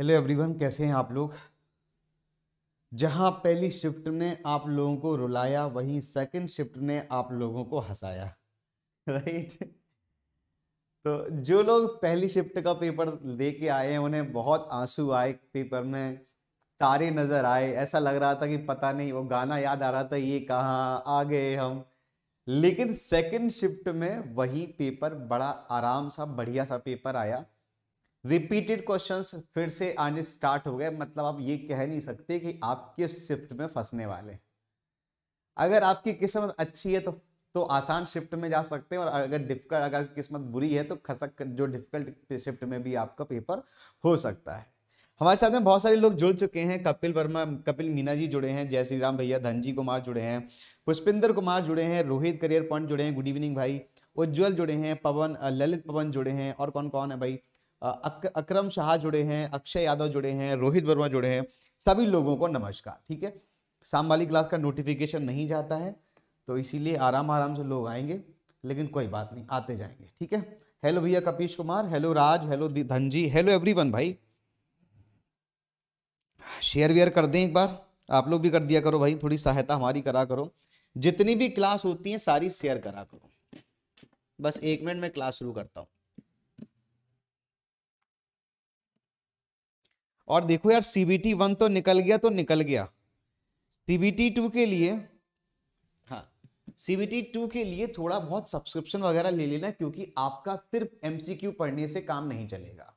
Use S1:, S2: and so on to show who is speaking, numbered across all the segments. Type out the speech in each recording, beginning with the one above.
S1: hello everyone कैसे हैं आप लोग जहां पहली शिफ्ट ने आप लोगों को रुलाया वहीं सेकंड शिफ्ट ने आप लोगों को हंसाया राइट तो जो लोग पहली शिफ्ट का पेपर लेके आए हैं उन्हें बहुत आंसू आए पेपर में तारे नज़र आए ऐसा लग रहा था कि पता नहीं वो गाना याद आ रहा था ये कहाँ आ गए हम लेकिन सेकंड शिफ्ट में वही पेपर बड़ा आराम सा बढ़िया सा पेपर आया रिपीटेड क्वेश्चंस फिर से आने स्टार्ट हो गए मतलब आप ये कह नहीं सकते कि आप किस शिफ्ट में फंसने वाले हैं अगर आपकी किस्मत अच्छी है तो तो आसान शिफ्ट में जा सकते हैं और अगर डिफिकल्ट अगर किस्मत बुरी है तो खसक जो डिफिकल्ट शिफ्ट में भी आपका पेपर हो सकता है हमारे साथ में बहुत सारे लोग जुड़ चुके हैं कपिल वर्मा कपिल मीना जी जुड़े हैं जय श्री राम भैया धनजी कुमार जुड़े हैं पुष्पिंदर कुमार जुड़े हैं रोहित करियर पॉइंट जुड़े हैं गुड इवनिंग भाई उज्ज्वल जुड़े हैं पवन ललित पवन जुड़े हैं और कौन कौन है भाई अक्रम शाह जुड़े हैं अक्षय यादव जुड़े हैं रोहित वर्मा जुड़े हैं सभी लोगों को नमस्कार ठीक है शाम वाली क्लास का नोटिफिकेशन नहीं जाता है तो इसीलिए आराम आराम से लोग आएंगे लेकिन कोई बात नहीं आते जाएंगे ठीक है हेलो भैया Kapish Kumar hello Raj hello Dhanji hello everyone भाई शेयर वेयर कर दें एक बार आप लोग भी कर दिया करो भाई थोड़ी सहायता हमारी करा करो जितनी भी क्लास होती है सारी शेयर करा करो बस एक मिनट में क्लास शुरू करता हूँ और देखो यार सी बी टी वन तो निकल गया तो निकल गया सी बी टी टू के लिए हाँ सी बी टी टू के लिए थोड़ा बहुत सब्सक्रिप्शन वगैरह ले लेना क्योंकि आपका सिर्फ एम सी क्यू पढ़ने से काम नहीं चलेगा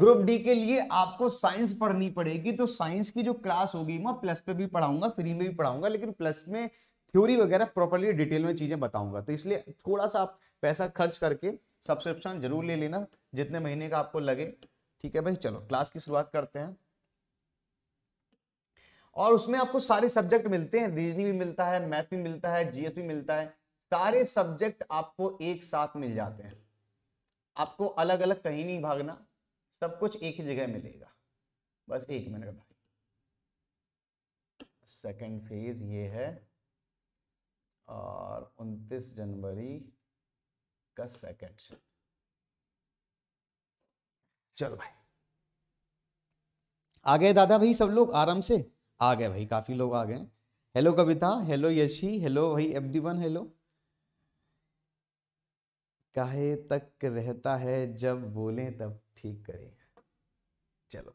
S1: ग्रुप डी के लिए आपको साइंस पढ़नी पड़ेगी तो साइंस की जो क्लास होगी मैं प्लस पे भी पढ़ाऊंगा फ्री में भी पढ़ाऊंगा लेकिन प्लस में थ्योरी वगैरह प्रॉपरली डिटेल में चीजें बताऊंगा तो इसलिए थोड़ा सा आप पैसा खर्च करके सब्सक्रिप्शन जरूर ले लेना जितने महीने का आपको लगे ठीक है भाई चलो क्लास की शुरुआत करते हैं और उसमें आपको सारे सब्जेक्ट मिलते हैं रीजनिंग भी मिलता है मैथ भी मिलता है जीएस भी मिलता है सारे सब्जेक्ट आपको एक साथ मिल जाते हैं आपको अलग अलग कहीं नहीं भागना सब कुछ एक ही जगह मिलेगा बस एक मिनट भाई सेकेंड फेज ये है और 29 जनवरी का सेकेंड चलो भाई आ गए दादा भाई सब लोग आराम से आ गए भाई काफ़ी लोग आ गए hello Kavita hello Yashi hello भाई एफ डी वन हेलो काहे तक रहता है जब बोले तब ठीक करे चलो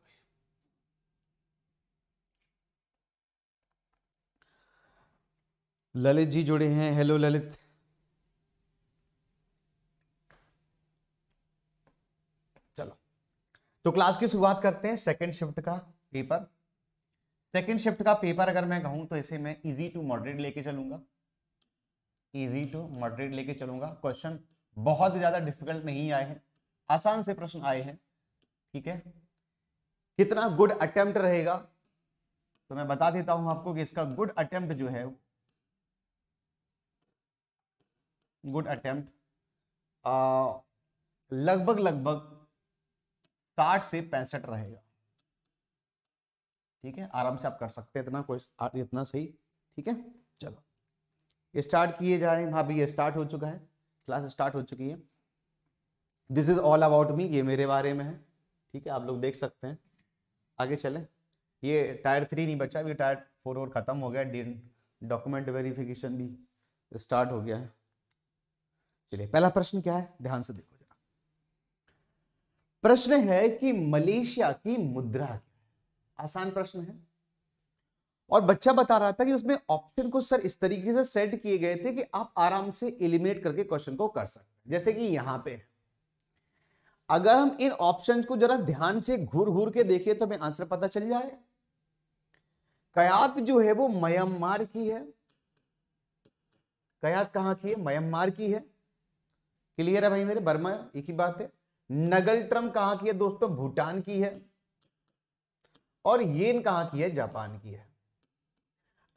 S1: ललित जी जुड़े हैं हेलो ललित तो क्लास की शुरुआत करते हैं सेकंड शिफ्ट का पेपर सेकंड शिफ्ट का पेपर अगर मैं कहूं तो इसे मैं इजी टू मॉडरेट लेके चलूंगा इजी टू मॉडरेट लेके चलूंगा क्वेश्चन बहुत ज़्यादा डिफिकल्ट नहीं आए हैं आसान से प्रश्न आए हैं ठीक है कितना गुड अटेम्प्ट रहेगा तो मैं बता देता हूं आपको कि इसका गुड अटेम्प्ट जो है गुड अटेम्प्ट लगभग लगभग साठ से पैंसठ रहेगा ठीक है आराम से आप कर सकते हैं इतना कोई इतना सही ठीक है चलो स्टार्ट किए जा रहे हैं हाँ भैया स्टार्ट हो चुका है क्लास स्टार्ट हो चुकी है this is all about me ये मेरे बारे में है ठीक है आप लोग देख सकते हैं आगे चलें ये टायर थ्री नहीं बचा अभी टायर फोर और ख़त्म हो गया डॉक्यूमेंट वेरिफिकेशन भी स्टार्ट हो गया है चलिए पहला प्रश्न क्या है ध्यान से देखो प्रश्न है कि मलेशिया की मुद्रा क्या है आसान प्रश्न है और बच्चा बता रहा था कि उसमें ऑप्शन को सर इस तरीके से सेट किए गए थे कि आप आराम से एलिमिनेट करके क्वेश्चन को कर सकते हैं जैसे कि यहां पे अगर हम इन ऑप्शन को जरा ध्यान से घूर घूर के देखिए तो हमें आंसर पता चल जाए कयात जो है वो म्यांमार की है कयात कहां की है म्यांमार की है क्लियर है भाई मेरे बर्मा एक ही बात है नगल ट्रम कहां की है दोस्तों भूटान की है और येन कहां की है जापान की है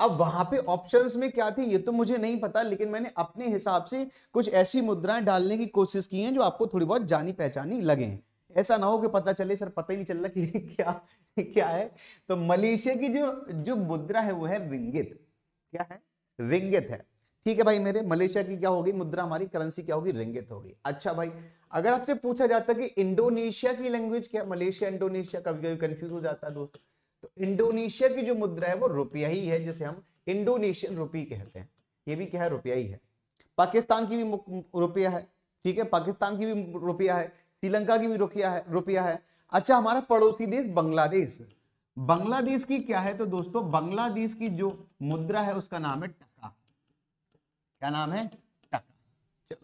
S1: अब वहां पे ऑप्शंस में क्या थी ये तो मुझे नहीं पता लेकिन मैंने अपने हिसाब से कुछ ऐसी मुद्राएं डालने की कोशिश की है जो आपको थोड़ी बहुत जानी पहचानी लगे ऐसा ना हो कि पता चले सर पता ही नहीं चल रहा कि क्या क्या है तो मलेशिया की जो जो मुद्रा है वो है रिंगित क्या है रिंगित है ठीक है भाई मेरे मलेशिया की क्या होगी मुद्रा हमारी करेंसी क्या होगी रिंगित होगी अच्छा भाई अगर आपसे पूछा जाता कि इंडोनेशिया की लैंग्वेज क्या मलेशिया इंडोनेशिया कभी कभी कंफ्यूज हो जाता है दोस्तों तो इंडोनेशिया की जो मुद्रा है वो रुपया ही है जिसे हम इंडोनेशियन रुपी कहते हैं ये भी क्या है रुपया ही है पाकिस्तान की भी रुपया है ठीक है पाकिस्तान की भी रुपया है श्रीलंका की भी रुपया है रुपया है अच्छा हमारा पड़ोसी देश बांग्लादेश बांग्लादेश की क्या है तो दोस्तों बांग्लादेश की जो मुद्रा है उसका नाम है टका क्या नाम है टका चलो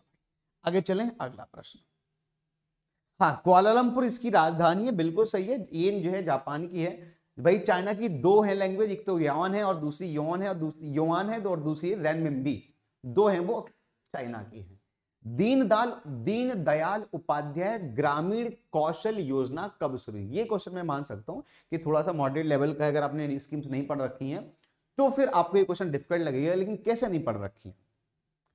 S1: आगे चलें अगला प्रश्न हाँ क्वालमपुर इसकी राजधानी है बिल्कुल सही है ये जो है जापान की है भाई चाइना की दो है लैंग्वेज एक तो यौन है और दूसरी यौन है और दूसरी यौन है और दूसरी रैनमिम्बी दो हैं वो चाइना की है दीन दाल दीन दयाल उपाध्याय ग्रामीण कौशल योजना कब शुरू ये क्वेश्चन मैं मान सकता हूँ कि थोड़ा सा मॉडरेट लेवल का अगर आपने स्कीम्स नहीं पढ़ रखी हैं तो फिर आपको ये क्वेश्चन डिफिकल्ट लगेगा लेकिन कैसे नहीं पढ़ रखी है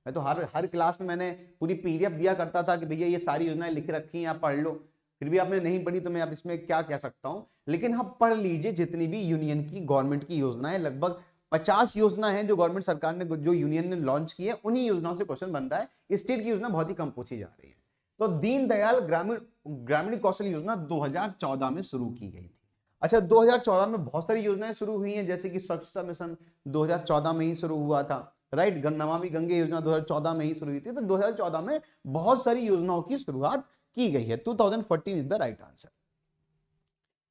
S1: मैं तो हर हर क्लास में मैंने पूरी पीडीएफ दिया करता था कि भैया ये सारी योजनाएं लिख रखी हैं आप पढ़ लो फिर भी आपने नहीं पढ़ी तो मैं आप इसमें क्या कह सकता हूँ लेकिन आप हाँ, पढ़ लीजिए जितनी भी यूनियन की गवर्नमेंट की योजनाएं लगभग पचास योजना है जो गवर्नमेंट सरकार ने जो यूनियन ने लॉन्च की है उन्हीं योजनाओं से क्वेश्चन बन रहा है स्टेट की योजना बहुत ही कम पूछी जा रही है तो दीनदयाल ग्रामीण ग्रामीण कौशल योजना 2014 में शुरू की गई थी अच्छा 2014 में बहुत सारी योजनाएं शुरू हुई हैं जैसे कि स्वच्छता मिशन 2014 में ही शुरू हुआ था राइट नमामि गंगे योजना 2014 में ही शुरू हुई थी तो 2014 में बहुत सारी योजनाओं की शुरुआत की गई है 2014 इज द राइट आंसर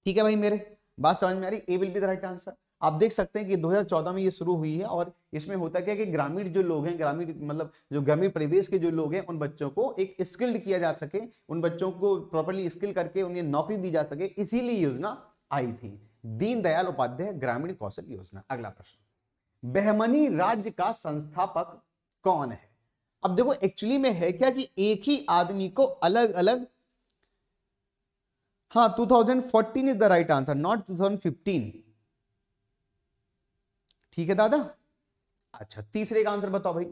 S1: ठीक है भाई मेरे बात समझ में आ रही A will be the right answer आप देख सकते हैं कि 2014 में ये शुरू हुई है और इसमें होता क्या कि ग्रामीण जो लोग हैं ग्रामीण मतलब जो ग्रामीण प्रदेश के जो लोग हैं उन बच्चों को एक स्किल्ड किया जा सके उन बच्चों को प्रॉपरली स्किल करके उन्हें नौकरी दी जा सके इसीलिए योजना आई थी दीनदयाल उपाध्याय ग्रामीण कौशल योजना अगला प्रश्न बहमनी राज्य का संस्थापक कौन है अब देखो एक्चुअली में है क्या कि एक ही आदमी को अलग अलग हाँ 2014 is the right answer not 2015 ठीक है दादा अच्छा तीसरे का आंसर बताओ भाई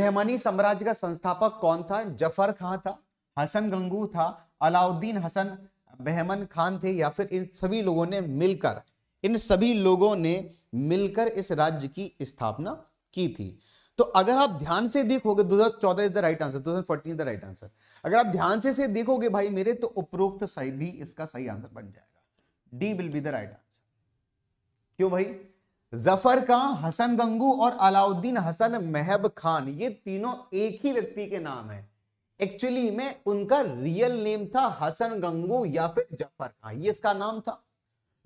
S1: बहमनी साम्राज्य का संस्थापक कौन था जफर खां था हसन गंगू था अलाउद्दीन हसन बहमन खान थे या फिर इन सभी लोगों ने मिलकर इन सभी लोगों ने मिलकर इस राज्य की स्थापना की थी तो अगर आप ध्यान से देखोगे दो हजार चौदह इज द राइट आंसर दो हजार fourteen is the right answer अगर आप ध्यान से से देखोगे भाई मेरे तो उपरोक्त सही भी इसका सही आंसर बन जाएगा D will be the right answer क्यों भाई जफर का हसन गंगू और अलाउद्दीन हसन महब खान ये तीनों एक ही व्यक्ति के नाम है एक्चुअली में उनका रियल नेम था हसन गंगू या फिर जफर खान ये इसका नाम था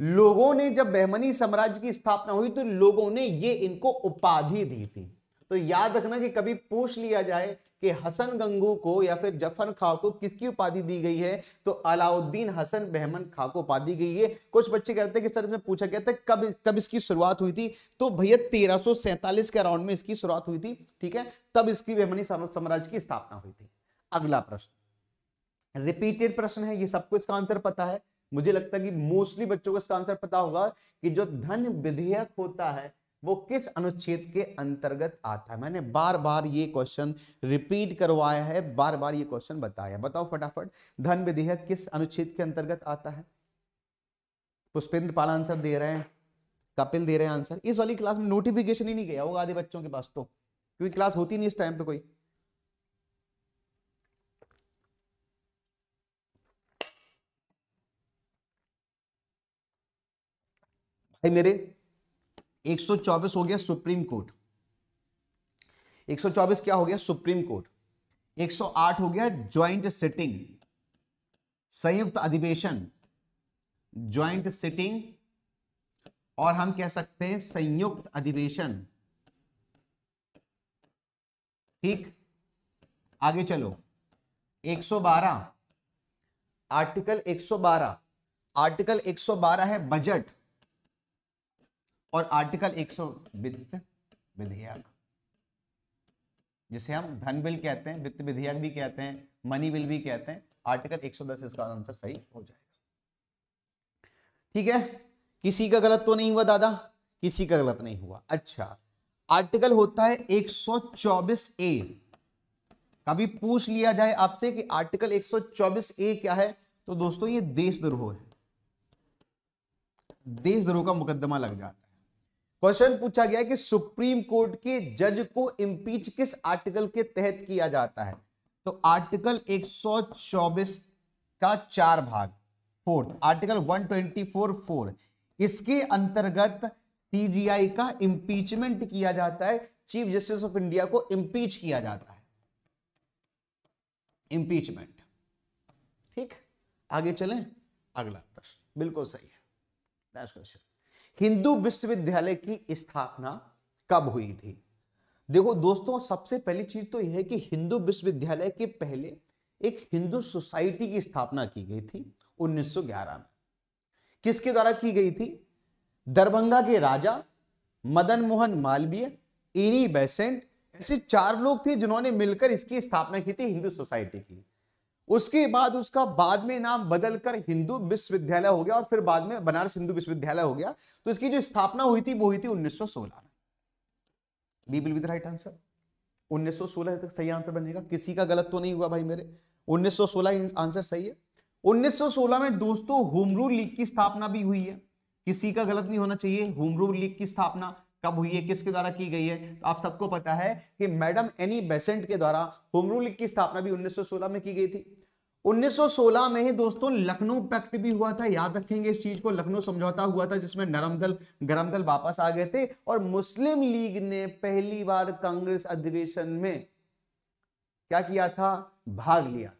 S1: लोगों ने जब बहमनी साम्राज्य की स्थापना हुई तो लोगों ने ये इनको उपाधि दी थी तो याद रखना कि कभी पूछ लिया जाए कि हसन गंगू को या फिर जफर खां को किसकी उपाधि दी गई है तो अलाउद्दीन हसन बहमन खां को उपाधि गई है कुछ बच्चे कहते हैं कि सर इसमें पूछा गया था कब कब इसकी शुरुआत हुई थी तो भैया तेरह के अराउंड में इसकी शुरुआत हुई थी ठीक है तब इसकी बहमनी साम्राज्य की स्थापना हुई थी अगला प्रश्न रिपीटेड प्रश्न है ये सबको इसका आंसर पता है मुझे लगता है कि मोस्टली बच्चों को इसका आंसर पता होगा कि जो धन विधेयक होता है वो किस अनुच्छेद के अंतर्गत आता है मैंने बार बार ये क्वेश्चन रिपीट करवाया है बार बार ये क्वेश्चन बताया बताओ फटाफट धन विधेयक किस अनुच्छेद के अंतर्गत आता है पुष्पेंद्र पाल आंसर दे रहे हैं कपिल दे रहे हैं आंसर इस वाली क्लास में नोटिफिकेशन ही नहीं गया होगा आधे बच्चों के पास तो क्योंकि क्लास होती नहीं इस टाइम पे कोई भाई मेरे 124 हो गया सुप्रीम कोर्ट 124 क्या हो गया सुप्रीम कोर्ट 108 हो गया ज्वाइंट सिटिंग संयुक्त अधिवेशन ज्वाइंट सिटिंग और हम कह सकते हैं संयुक्त अधिवेशन ठीक आगे चलो 112 आर्टिकल 112 आर्टिकल 112 है बजट और आर्टिकल 100 वित्त विधेयक जिसे हम धन बिल कहते हैं वित्त विधेयक भी कहते हैं मनी बिल भी कहते हैं आर्टिकल 110 इसका आंसर सही हो जाएगा ठीक है किसी का गलत तो नहीं हुआ दादा किसी का गलत नहीं हुआ अच्छा आर्टिकल होता है 124 ए कभी पूछ लिया जाए आपसे कि आर्टिकल 124 ए क्या है तो दोस्तों ये देशद्रोह है देशद्रोह का मुकदमा लग जाता है क्वेश्चन पूछा गया कि सुप्रीम कोर्ट के जज को इम्पीच किस आर्टिकल के तहत किया जाता है तो आर्टिकल 124 का चार भाग फोर्थ आर्टिकल 124 फोर इसके अंतर्गत सीजीआई का इम्पीचमेंट किया जाता है चीफ जस्टिस ऑफ इंडिया को इम्पीच किया जाता है इम्पीचमेंट ठीक आगे चलें अगला प्रश्न बिल्कुल सही है नेक्स्ट क्वेश्चन हिंदू विश्वविद्यालय की स्थापना कब हुई थी देखो दोस्तों सबसे पहली चीज तो यह है कि हिंदू विश्वविद्यालय के पहले एक हिंदू सोसाइटी की स्थापना की गई थी 1911 में किसके द्वारा की गई थी दरभंगा के राजा मदन मोहन मालवीय इनी बैसेंट ऐसे चार लोग थे जिन्होंने मिलकर इसकी स्थापना की थी हिंदू सोसाइटी की उसके बाद उसका बाद में नाम बदलकर हिंदू विश्वविद्यालय हो गया और फिर बाद में बनारस हिंदू विश्वविद्यालय हो गया तो इसकी जो स्थापना हुई थी वो हुई थी 1916 में B will with right answer 1916 तक सही आंसर बनेगा किसी का गलत तो नहीं हुआ भाई मेरे 1916 आंसर सही है 1916 में दोस्तों हुमरू लीग की स्थापना भी हुई है किसी का गलत नहीं होना चाहिए हुमरू लीग की स्थापना कब हुई है किसके द्वारा की गई है तो आप सबको पता है कि मैडम एनी बेसेंट के द्वारा होम लीग की स्थापना भी 1916 में की गई थी 1916 में ही दोस्तों लखनऊ पैक्ट भी हुआ था याद रखेंगे इस चीज को लखनऊ समझौता हुआ था जिसमें नरम दल गरम दल वापस आ गए थे और मुस्लिम लीग ने पहली बार कांग्रेस अधिवेशन में क्या किया था भाग लिया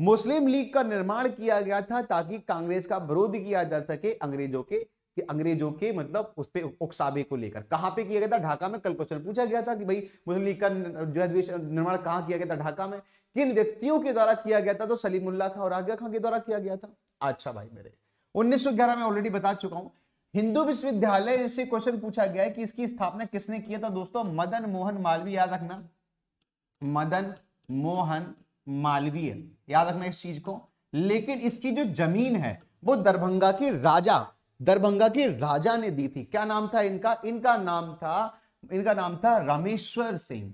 S1: मुस्लिम लीग का निर्माण किया गया था ताकि कांग्रेस का विरोध किया जा सके अंग्रेजों के कि अंग्रेजों के मतलब उस पर उकसावे को लेकर कहाँ पे किया गया था ढाका में कल क्वेश्चन पूछा गया था कि भाई मुस्लिम लीग का जो है निर्माण कहाँ किया गया था ढाका में किन व्यक्तियों के द्वारा किया गया था तो सलीमुल्ला खां और आगे खां के द्वारा किया गया था अच्छा भाई मेरे उन्नीस में ऑलरेडी बता चुका हूँ हिंदू विश्वविद्यालय से क्वेश्चन पूछा गया है कि इसकी स्थापना किसने किया था दोस्तों मदन मोहन मालवीय याद रखना मदन मोहन मालवीय याद रखना इस चीज को लेकिन इसकी जो जमीन है वो दरभंगा के राजा दरभंगा के राजा ने दी थी क्या नाम था इनका इनका नाम था इनका नाम था रामेश्वर सिंह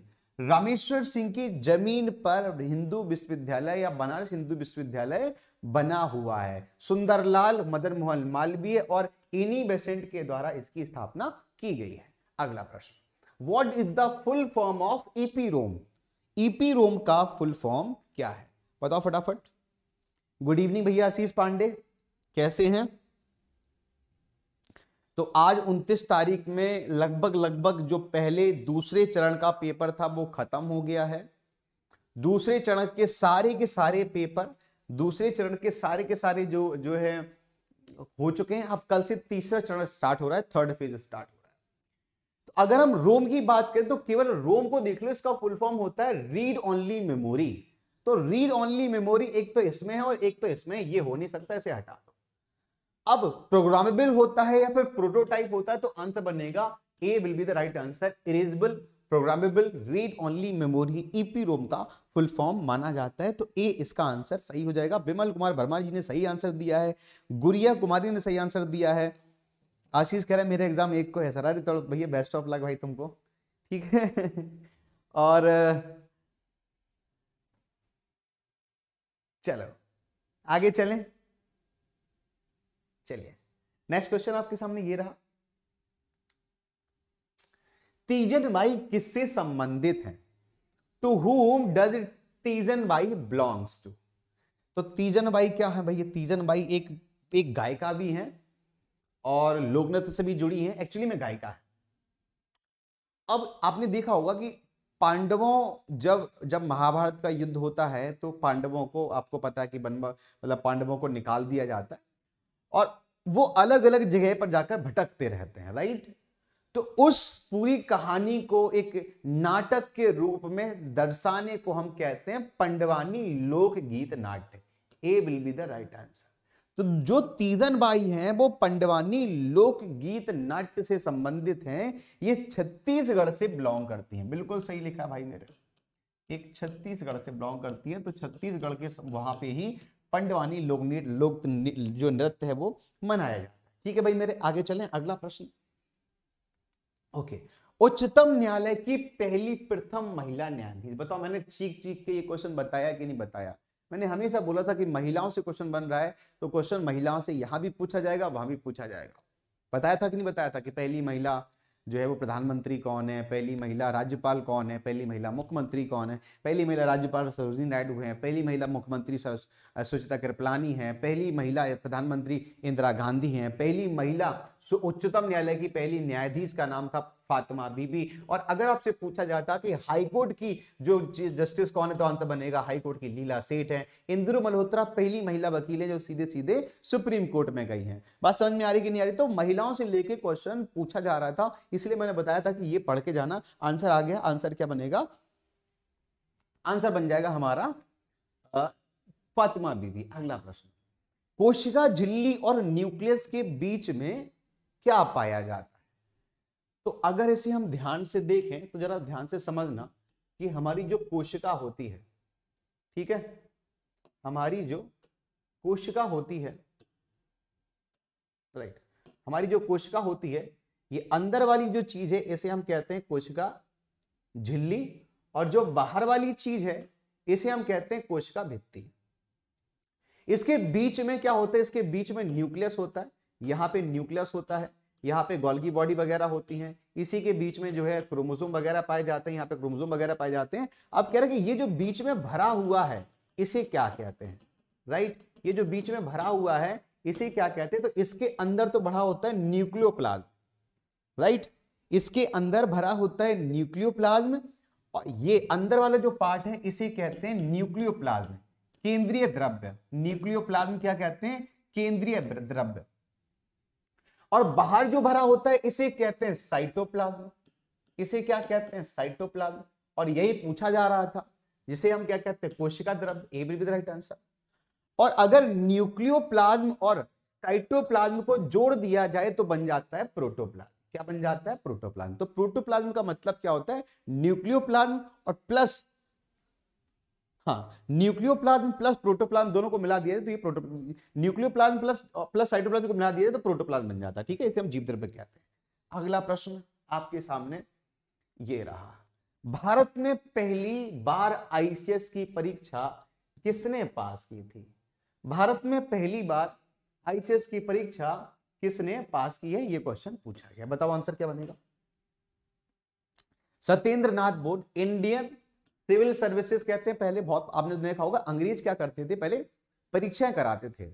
S1: रामेश्वर सिंह की जमीन पर हिंदू विश्वविद्यालय या बनारस हिंदू विश्वविद्यालय बना हुआ है सुंदरलाल मदन मोहन मालवीय और इन्हीं बेसेंट के द्वारा इसकी स्थापना की गई है अगला प्रश्न what is the full form of EP ROM EP ROM का फुल फॉर्म क्या है बताओ फटाफट गुड इवनिंग भैया आशीष पांडे कैसे हैं तो आज 29 तारीख में लगभग लगभग जो पहले दूसरे चरण का पेपर था वो खत्म हो गया है दूसरे चरण के सारे के सारे पेपर दूसरे चरण के सारे के सारे जो जो है हो चुके हैं अब कल से तीसरा चरण स्टार्ट हो रहा है थर्ड फेज स्टार्ट हो रहा है तो अगर हम रोम की बात करें तो केवल रोम को देख लो इसका फुल फॉर्म होता है रीड ओनली मेमोरी तो रीड ओनली मेमोरी एक तो इसमें है और एक तो इसमें ये हो नहीं सकता इसे हटा दो अब प्रोग्रामेबल होता है या फिर प्रोटोटाइप होता है तो आंसर बनेगा A will be the right answer erasable programmable read only memory EP ROM का फुल फॉर्म माना जाता है तो ए इसका आंसर सही हो जाएगा बिमल कुमार वर्मा जी ने सही आंसर दिया है गुरिया कुमारी ने सही आंसर दिया है आशीष कह रहे हैं मेरे एग्जाम एक को है सर अरे तो भैया बेस्ट ऑफ लक भाई तुमको ठीक है और चलो आगे चलें चलिए नेक्स्ट क्वेश्चन आपके सामने ये रहा तीजन बाई किससे संबंधित है to whom does Teejan Bai belongs to तो तीजन बाई क्या है भाई ये तीजन बाई एक एक गायिका भी है और लोक नृत्य से भी जुड़ी है एक्चुअली में गायिका है अब आपने देखा होगा कि पांडवों जब जब महाभारत का युद्ध होता है तो पांडवों को आपको पता है कि बनवा मतलब पांडवों को निकाल दिया जाता है और वो अलग अलग जगह पर जाकर भटकते रहते हैं राइट तो उस पूरी कहानी को एक नाटक के रूप में दर्शाने को हम कहते हैं पंडवानी लोकगीत नाट्य A will be the right answer तो जो तीजन बाई हैं वो पंडवानी लोकगीत नाट्य से संबंधित हैं ये छत्तीसगढ़ से बिलोंग करती हैं बिल्कुल सही लिखा भाई मेरे एक छत्तीसगढ़ से बिलोंग करती है तो छत्तीसगढ़ के वहां पे ही पंडवानी लोकनीट लोक जो नृत्य है वो मनाया जाता है ठीक है भाई मेरे आगे चलें अगला प्रश्न ओके उच्चतम न्यायालय की पहली प्रथम महिला न्यायाधीश बताओ मैंने चीख चीख के ये क्वेश्चन बताया कि नहीं बताया मैंने हमेशा बोला था कि महिलाओं से क्वेश्चन बन रहा है तो क्वेश्चन महिलाओं से यहां भी पूछा जाएगा वहां भी पूछा जाएगा बताया था कि नहीं बताया था कि पहली महिला जो है वो प्रधानमंत्री कौन है पहली महिला राज्यपाल कौन है पहली महिला मुख्यमंत्री कौन है पहली महिला राज्यपाल सरोजनी नायडू हैं पहली महिला मुख्यमंत्री स्वच्छता कृपलानी हैं पहली महिला प्रधानमंत्री इंदिरा गांधी हैं पहली महिला उच्चतम न्यायालय की पहली न्यायाधीश का नाम था फातिमा बीबी और अगर आपसे पूछा जाता कि हाईकोर्ट की जो जस्टिस कौन है तो अंत बनेगा हाईकोर्ट की लीला सेठ है इंद्र मल्होत्रा पहली महिला वकील है जो सीधे सीधे सुप्रीम कोर्ट में गई हैं बात समझ में आ रही कि नहीं आ रही तो महिलाओं से लेके क्वेश्चन पूछा जा रहा था इसलिए मैंने बताया था कि ये पढ़ के जाना आंसर आ गया आंसर क्या बनेगा आंसर बन जाएगा हमारा फातिमा बीबी अगला प्रश्न कोशिका झिल्ली और न्यूक्लियस के बीच में क्या पाया जाता है तो अगर इसे हम ध्यान से देखें तो जरा ध्यान से समझना कि हमारी जो कोशिका होती है ठीक है हमारी जो कोशिका होती है राइट हमारी जो कोशिका होती है ये अंदर वाली जो चीज है इसे हम कहते हैं कोशिका झिल्ली और जो बाहर वाली चीज है इसे हम कहते हैं कोशिका भित्ति इसके बीच में क्या होता है इसके बीच में न्यूक्लियस होता है यहां पे न्यूक्लियस होता है यहाँ पे गोल्गी बॉडी वगैरह होती हैं इसी के बीच में जो है क्रोमोसोम वगैरह पाए जाते हैं यहाँ पे क्रोमोसोम वगैरह पाए जाते हैं अब कह रहे हैं कि ये जो बीच में भरा हुआ है इसे क्या कहते हैं राइट ये जो बीच में भरा हुआ है इसे क्या कहते हैं तो इसके अंदर तो भरा होता है न्यूक्लियो राइट इसके अंदर भरा होता है न्यूक्लियो और ये अंदर वाला जो पार्ट है इसे कहते हैं न्यूक्लियो केंद्रीय द्रव्य न्यूक्लियो क्या कहते हैं केंद्रीय द्रव्य और बाहर जो भरा होता है इसे कहते हैं साइटोप्लाज्म इसे क्या कहते हैं साइटोप्लाज्म और यही पूछा जा रहा था जिसे हम क्या कहते हैं कोशिका द्रव्य ए राइट आंसर और अगर न्यूक्लियोप्लाज्म और साइटोप्लाज्म को जोड़ दिया जाए तो बन जाता है प्रोटोप्लाज्म क्या बन जाता है प्रोटोप्लाज्म तो प्रोटोप्लाज्म का मतलब क्या होता है न्यूक्लियोप्लाज्म और प्लस हाँ न्यूक्लियोप्लाज्म प्लस प्रोटोप्लाज्म दोनों को मिला दिया तो ये proto nucleoplasm plus plus cytoplasm को मिला दिया तो प्रोटोप्लाज्म बन जाता है ठीक है इसे हम जीव द्रव्य कहते हैं अगला प्रश्न आपके सामने ये रहा भारत में पहली बार आईसीएस की परीक्षा किसने पास की थी भारत में पहली बार आईसीएस की परीक्षा किसने पास की है यह क्वेश्चन पूछा गया बताओ आंसर क्या बनेगा सत्येंद्र नाथ बोर्ड इंडियन सिविल सर्विसेज कहते हैं पहले बहुत आपने तो देखा होगा अंग्रेज क्या करते थे पहले परीक्षाएं कराते थे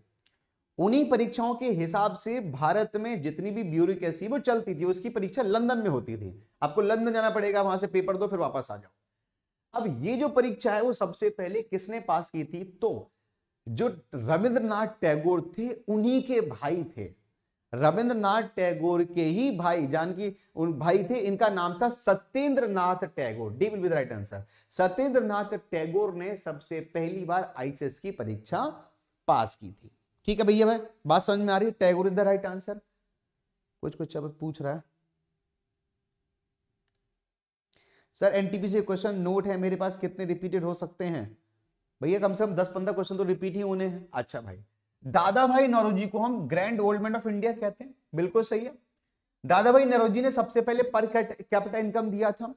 S1: उन्हीं परीक्षाओं के हिसाब से भारत में जितनी भी ब्यूरोक्रेसी वो चलती थी उसकी परीक्षा लंदन में होती थी आपको लंदन जाना पड़ेगा वहां से पेपर दो फिर वापस आ जाओ अब ये जो परीक्षा है वो सबसे पहले किसने पास की थी तो जो रविंद्रनाथ टैगोर थे उन्हीं के भाई थे रविंद्रनाथ टैगोर के ही भाई जानकी उन भाई थे इनका नाम था Satyendra Nath Tagore D will be the right answer Satyendra Nath Tagore ने सबसे पहली बार आईसीएस की परीक्षा पास की थी ठीक है भैया भाई बात समझ में आ रही है Tagore is the right answer कुछ कुछ अब पूछ रहा है सर एनटीपी से क्वेश्चन नोट है मेरे पास कितने रिपीटेड हो सकते हैं भैया कम से कम दस पंद्रह क्वेश्चन तो रिपीट ही होने हैं अच्छा भाई दादा भाई नरोजी को हम ग्रैंड ओल्डमैन ऑफ इंडिया कहते हैं बिल्कुल सही है दादा भाई नरोजी ने सबसे पहले पर कैपिटल इनकम दिया था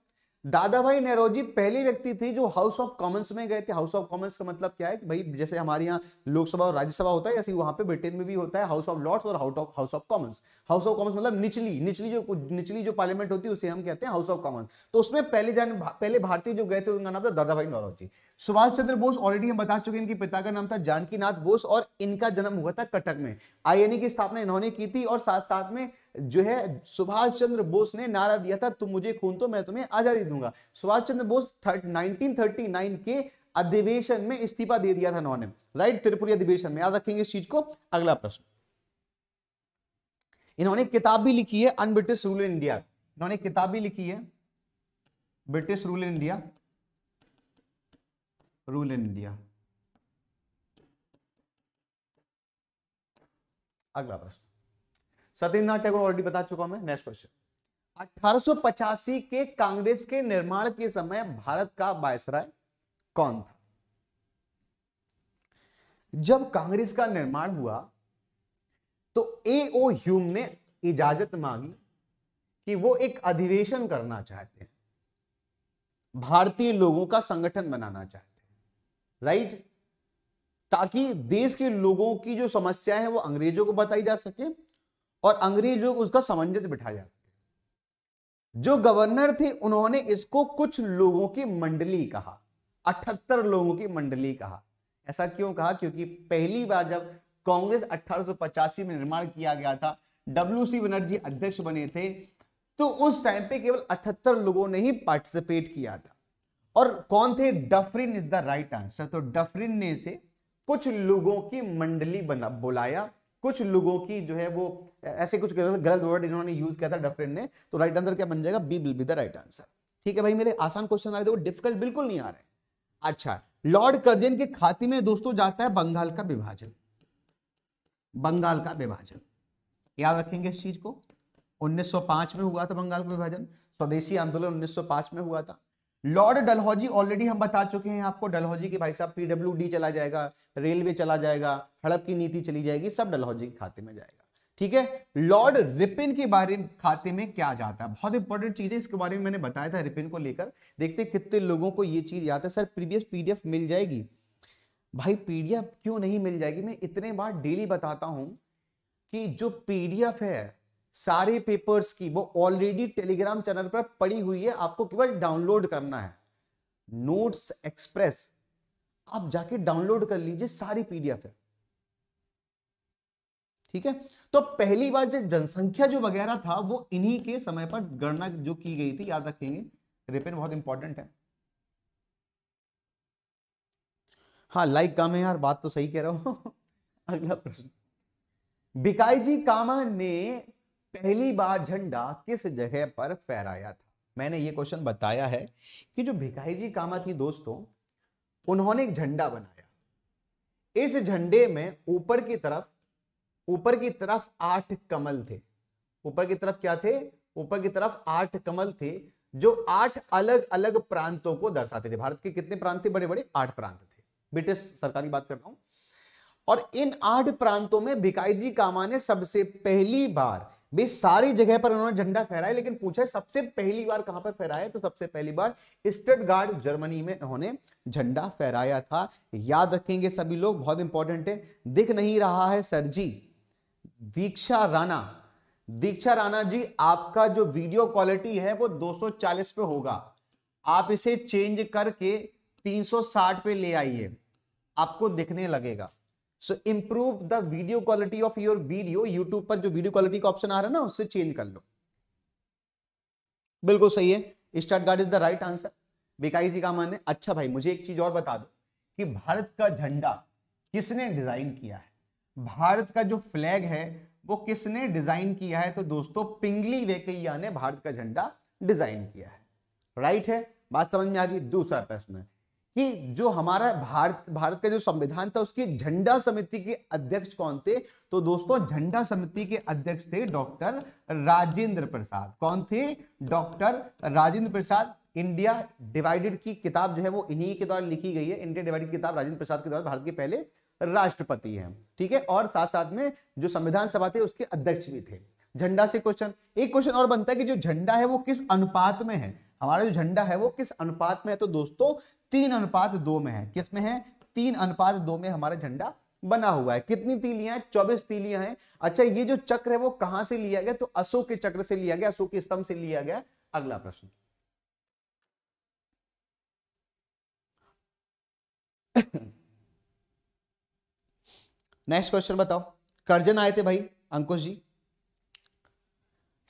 S1: दादा भाई नेहरोजी पहले व्यक्ति थे जो हाउस ऑफ कॉमन्स में गए थे हाउस ऑफ कॉमन्स का मतलब क्या है कि भाई जैसे हमारे यहाँ लोकसभा और राज्यसभा होता है ऐसे वहां पे ब्रिटेन में भी होता है हाउस ऑफ लॉर्ड्स और House of Commons House of Commons मतलब निचली निचली जो निचली जो पार्लियामेंट होती है उसे हम कहते हैं हाउस ऑफ कॉमन्स तो उसमें पहले जान पहले भारतीय जो गए थे उनका नाम था दादा भाई नरोजी सुभाष चंद्र बोस ऑलरेडी हम बता चुके हैं इनके पिता का नाम था जानकीनाथ बोस और इनका जन्म हुआ था कटक में आईएनए e की स्थापना इन्होंने की थी और साथ साथ में जो है सुभाष चंद्र बोस ने नारा दिया था तुम मुझे खून तो मैं तुम्हें आजादी दूंगा सुभाष चंद्र बोस नाइनटीन के अधिवेशन में इस्तीफा दे दिया था इन्होंने राइट त्रिपुरी अधिवेशन में याद रखेंगे इस चीज को अगला प्रश्न इन्होंने किताब भी लिखी है अनब्रिटिश रूल इन इंडिया इन्होंने किताब भी लिखी है British rule in India rule in India अगला प्रश्न सत्येंद्रनाथ टैगोर ऑलरेडी बता चुका हूं मैं नेक्स्ट क्वेश्चन 1885 के कांग्रेस के निर्माण के समय भारत का वायसराय कौन था जब कांग्रेस का निर्माण हुआ तो ए ओ ह्यूम ने इजाजत मांगी कि वो एक अधिवेशन करना चाहते हैं भारतीय लोगों का संगठन बनाना चाहते राइट ताकि देश के लोगों की जो समस्याएं हैं वो अंग्रेजों को बताई जा सके और अंग्रेजों को उसका सामंजस्य बिठाया जा सके जो गवर्नर थे उन्होंने इसको कुछ लोगों की मंडली कहा अठहत्तर लोगों की मंडली कहा ऐसा क्यों कहा क्योंकि पहली बार जब कांग्रेस अठारह में निर्माण किया गया था डब्ल्यू सी बनर्जी अध्यक्ष बने थे तो उस टाइम पे केवल अठहत्तर लोगों ने ही पार्टिसिपेट किया था और कौन थे Dufferin is the right answer तो डफरिन ने से कुछ लोगों की मंडली बना बुलाया कुछ लोगों की जो है वो ऐसे कुछ गलत वर्ड इन्होंने यूज किया था डफरिन ने तो राइट आंसर क्या बन जाएगा B will be the right answer ठीक है भाई मेरे आसान क्वेश्चन आ रहे थे वो डिफिकल्ट बिल्कुल नहीं आ रहे अच्छा लॉर्ड कर्जन के खाते में दोस्तों जाता है बंगाल का विभाजन बंगाल का विभाजन याद रखेंगे इस चीज को 1905 में हुआ था बंगाल का विभाजन स्वदेशी आंदोलन 1905 में हुआ था लॉर्ड डलहौजी ऑलरेडी हम बता चुके हैं आपको डलहौजी के भाई साहब पीडब्ल्यू चला जाएगा रेलवे चला जाएगा हड़प की नीति चली जाएगी सब डलहौजी के खाते में जाएगा ठीक है लॉर्ड रिपिन के बारे खाते में क्या जाता है बहुत इंपॉर्टेंट चीज है इसके बारे में मैंने बताया था रिपिन को लेकर देखते कितने लोगों को ये चीज याद है सर प्रीवियस पीडीएफ मिल जाएगी भाई पीडीएफ क्यों नहीं मिल जाएगी मैं इतने बार डेली बताता हूं कि जो पीडीएफ है सारे पेपर्स की वो ऑलरेडी टेलीग्राम चैनल पर पड़ी हुई है आपको केवल डाउनलोड करना है नोट्स एक्सप्रेस आप जाके डाउनलोड कर लीजिए सारी पीडीएफ है ठीक है तो पहली बार जो जनसंख्या जो वगैरह था वो इन्हीं के समय पर गणना जो की गई थी याद रखेंगे रिपेन बहुत इंपॉर्टेंट है हाँ लाइक काम है यार बात तो सही कह रहा हूं अगला प्रश्न बिकाई जी कामा ने पहली बार झंडा किस जगह पर फहराया था मैंने ये क्वेश्चन बताया है कि जो भिखाई जी कामा थी दोस्तों उन्होंने एक झंडा बनाया इस झंडे में ऊपर की तरफ ऊपर की तरफ आठ कमल थे ऊपर की तरफ क्या थे ऊपर की तरफ आठ कमल थे जो आठ अलग अलग प्रांतों को दर्शाते थे भारत के कितने प्रांत थे बड़े बड़े आठ प्रांत थे ब्रिटिश सरकारी बात कर रहा हूं और इन आठ प्रांतों में भिकाई जी कामा ने सबसे पहली बार भी सारी जगह पर उन्होंने झंडा फहराया लेकिन पूछा सबसे पहली बार कहां पर फहराया तो सबसे पहली बार स्टटगार्ड जर्मनी में उन्होंने झंडा फहराया था याद रखेंगे सभी लोग बहुत इंपॉर्टेंट है दिख नहीं रहा है सर जी दीक्षा राणा दीक्षा राणा जी आपका जो वीडियो क्वालिटी है वो 240 पे होगा आप इसे चेंज करके 360 पे ले आइए आपको दिखने लगेगा so improve the video quality of your video YouTube पर जो वीडियो क्वालिटी का ऑप्शन आ रहा है ना उससे चेंज कर लो बिल्कुल सही है start guard is the right answer Bikai ji का मान है अच्छा भाई मुझे एक चीज और बता दो कि भारत का झंडा किसने डिजाइन किया है भारत का जो फ्लैग है वो किसने डिजाइन किया है तो दोस्तों पिंगली वेकैया ने भारत का झंडा डिजाइन किया है राइट है बात समझ में आ गई दूसरा प्रश्न है कि जो हमारा भारत भारत का जो संविधान था उसकी झंडा समिति के अध्यक्ष कौन थे तो दोस्तों झंडा समिति के अध्यक्ष थे डॉक्टर राजेंद्र प्रसाद कौन थे doctor Rajendra Prasad India divided की किताब जो है वो इन्हीं के द्वारा लिखी गई है इंडिया डिवाइडेड किताब राजेंद्र प्रसाद के द्वारा भारत के पहले राष्ट्रपति है ठीक है और साथ साथ में जो संविधान सभा थे उसके अध्यक्ष भी थे झंडा से क्वेश्चन एक क्वेश्चन और बनता है कि जो झंडा है वो किस अनुपात में है हमारा जो झंडा है वो किस अनुपात में है तो दोस्तों तीन अनुपात दो में है किस में है तीन अनुपात दो में हमारा झंडा बना हुआ है कितनी तीलियां हैं चौबीस तीलियां हैं अच्छा ये जो चक्र है वो कहां से लिया गया तो अशोक के चक्र से लिया गया अशोक के स्तंभ से लिया गया अगला प्रश्न नेक्स्ट क्वेश्चन बताओ कर्जन आए थे भाई अंकुश जी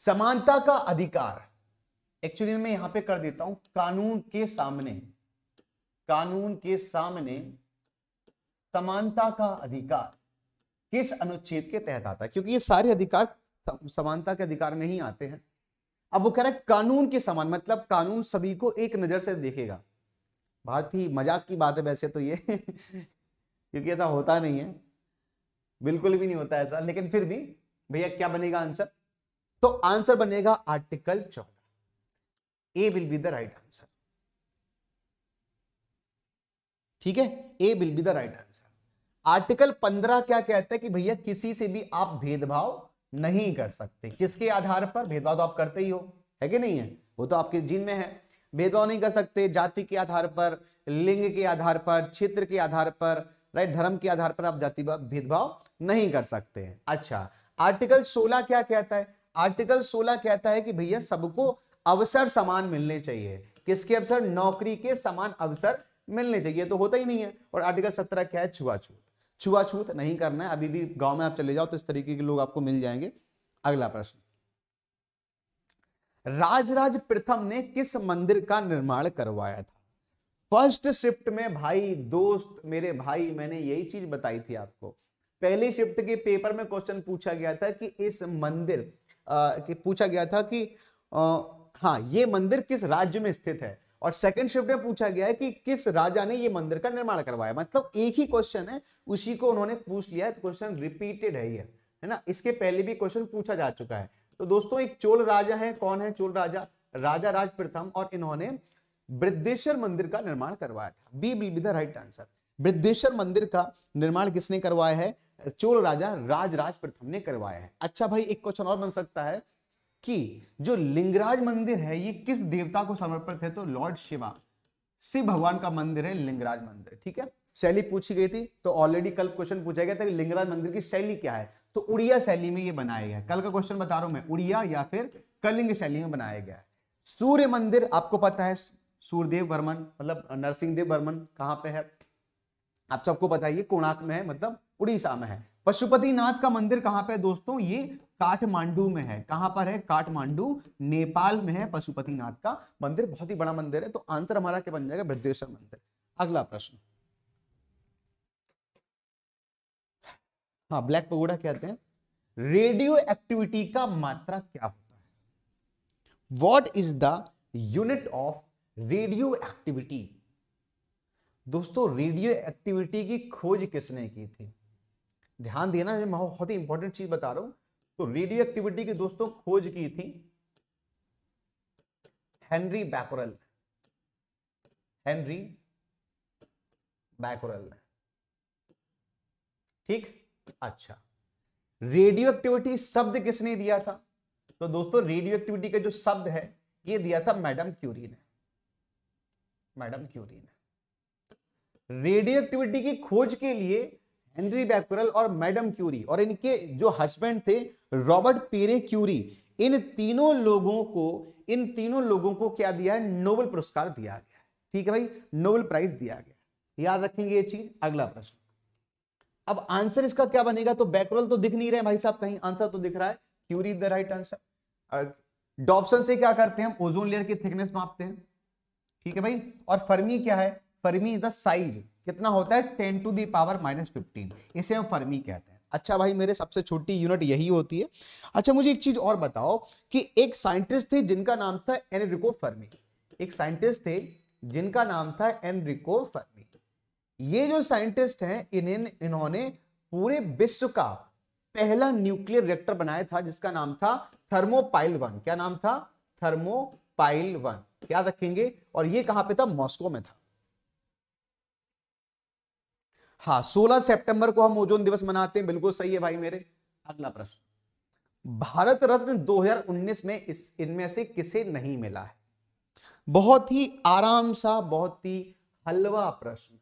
S1: समानता का अधिकार एक्चुअली मैं यहां पे कर देता हूं कानून के सामने कानून के सामने समानता का अधिकार किस अनुच्छेद के तहत आता है क्योंकि ये सारे अधिकार समानता के अधिकार में ही आते हैं अब वो कह रहा है कानून के समान मतलब कानून सभी को एक नजर से देखेगा भारतीय मजाक की बात है वैसे तो ये क्योंकि ऐसा होता नहीं है बिल्कुल भी नहीं होता ऐसा लेकिन फिर भी भैया क्या बनेगा आंसर तो आंसर बनेगा आर्टिकल चौदह A will be the right answer ठीक है A will be the right answer article पंद्रह क्या कहता है कि भैया किसी से भी आप भेदभाव नहीं कर सकते किसके आधार पर भेदभाव तो आप करते ही हो है कि नहीं है वो तो आपके जीन में है भेदभाव नहीं कर सकते जाति के आधार पर लिंग के आधार पर क्षेत्र के आधार पर राइट धर्म के आधार पर आप जाति भेदभाव नहीं कर सकते हैं अच्छा आर्टिकल 16 क्या कहता है आर्टिकल 16 कहता है कि भैया सबको अवसर समान मिलने चाहिए किसके अवसर नौकरी के समान अवसर मिलनी चाहिए तो होता ही नहीं है और आर्टिकल सत्रह क्या है छुआछूत छुआछूत नहीं करना है अभी भी गांव में आप चले जाओ तो इस तरीके के लोग आपको मिल जाएंगे अगला प्रश्न राजराज प्रथम ने किस मंदिर का निर्माण करवाया था फर्स्ट शिफ्ट में भाई दोस्त मेरे भाई मैंने यही चीज बताई थी आपको पहले शिफ्ट के पेपर में क्वेश्चन पूछा गया था कि इस मंदिर आ, कि पूछा गया था कि आ, हाँ ये मंदिर किस राज्य में स्थित है और सेकंड शिफ्ट में पूछा गया है कि किस राजा ने ये मंदिर का निर्माण करवाया मतलब एक ही क्वेश्चन है उसी को उन्होंने पूछ लिया है तो क्वेश्चन रिपीटेड है ये है ना इसके पहले भी क्वेश्चन पूछा जा चुका है तो दोस्तों एक चोल राजा है कौन है चोल राजा राजा राज प्रथम और इन्होंने वृद्धेश्वर मंदिर का निर्माण करवाया था B will be the right answer Vriddheshwar मंदिर का निर्माण किसने करवाया है चोल राजा राज प्रथम ने करवाया है अच्छा भाई एक क्वेश्चन और बन सकता है कि जो लिंगराज मंदिर है ये किस देवता को समर्पित है तो लॉर्ड शिवा शिव भगवान का मंदिर है लिंगराज मंदिर ठीक है शैली पूछी गई थी तो ऑलरेडी कल क्वेश्चन पूछा गया था कि लिंगराज मंदिर की शैली क्या है तो उड़िया शैली में ये बनाया गया कल का क्वेश्चन बता रहा हूं मैं उड़िया या फिर कलिंग शैली में बनाया गया है सूर्य मंदिर आपको पता है सूर्यदेव वर्मन मतलब नरसिंहदेव वर्मन कहाँ पे है आप सबको पता है ये में है मतलब उड़ीसा में है पशुपतिनाथ का मंदिर कहाँ पे है दोस्तों ये काठमांडू में है कहां पर है काठमांडू नेपाल में है पशुपतिनाथ का मंदिर बहुत ही बड़ा मंदिर है तो आंसर हमारा क्या बन जाएगा बृद्धेश्वर मंदिर अगला प्रश्न हाँ ब्लैक पगोड़ा कहते हैं रेडियो एक्टिविटी का मात्रा क्या होता है what is the unit of radioactivity दोस्तों रेडियो एक्टिविटी की खोज किसने की थी ध्यान देना मैं बहुत ही इंपॉर्टेंट चीज बता रहा हूं तो रेडियो एक्टिविटी की दोस्तों खोज की थी हेनरी बैकोरल हेनरी बैकोरल ठीक अच्छा रेडियो एक्टिविटी शब्द किसने दिया था तो दोस्तों रेडियो एक्टिविटी का जो शब्द है ये दिया था मैडम क्यूरी ने मैडम क्यूरी ने रेडियो एक्टिविटी की खोज के लिए हेनरी बैक्यूरल और मैडम क्यूरी और इनके जो हस्बैंड थे रॉबर्ट पेरे क्यूरी इन तीनों लोगों को इन तीनों लोगों को क्या दिया है नोबल पुरस्कार दिया गया ठीक है भाई नोबल प्राइज दिया गया याद रखेंगे ये चीज अगला प्रश्न अब आंसर इसका क्या बनेगा तो बैकरल तो दिख नहीं रहे भाई साहब कहीं आंसर तो दिख रहा है क्यूरी द राइट आंसर और डॉप्सन से क्या करते हैं हम ओजोन लेयर की थिकनेस मापते हैं ठीक है भाई और फर्मी क्या है फर्मी इज द साइज कितना होता है ten to the power minus fifteen इसे हम फर्मी कहते हैं अच्छा भाई मेरे सबसे छोटी यूनिट यही होती है अच्छा मुझे एक चीज और बताओ कि एक साइंटिस्ट थे जिनका नाम था एनरिको फर्मी एक साइंटिस्ट थे जिनका नाम था एनरिको फर्मी ये जो साइंटिस्ट हैं इन्हें इन्होंने पूरे विश्व का पहला न्यूक्लियर रिएक्टर बनाया था जिसका नाम था थर्मोपाइल वन क्या नाम था थर्मोपाइल वन याद रखेंगे और ये कहां पे था मॉस्को में था हाँ सोलह सेप्टेंबर को हम ओजोन दिवस मनाते हैं बिल्कुल सही है भाई मेरे अगला प्रश्न भारत रत्न 2019 में इस इनमें से किसे नहीं मिला है बहुत ही आराम सा बहुत ही हलवा प्रश्न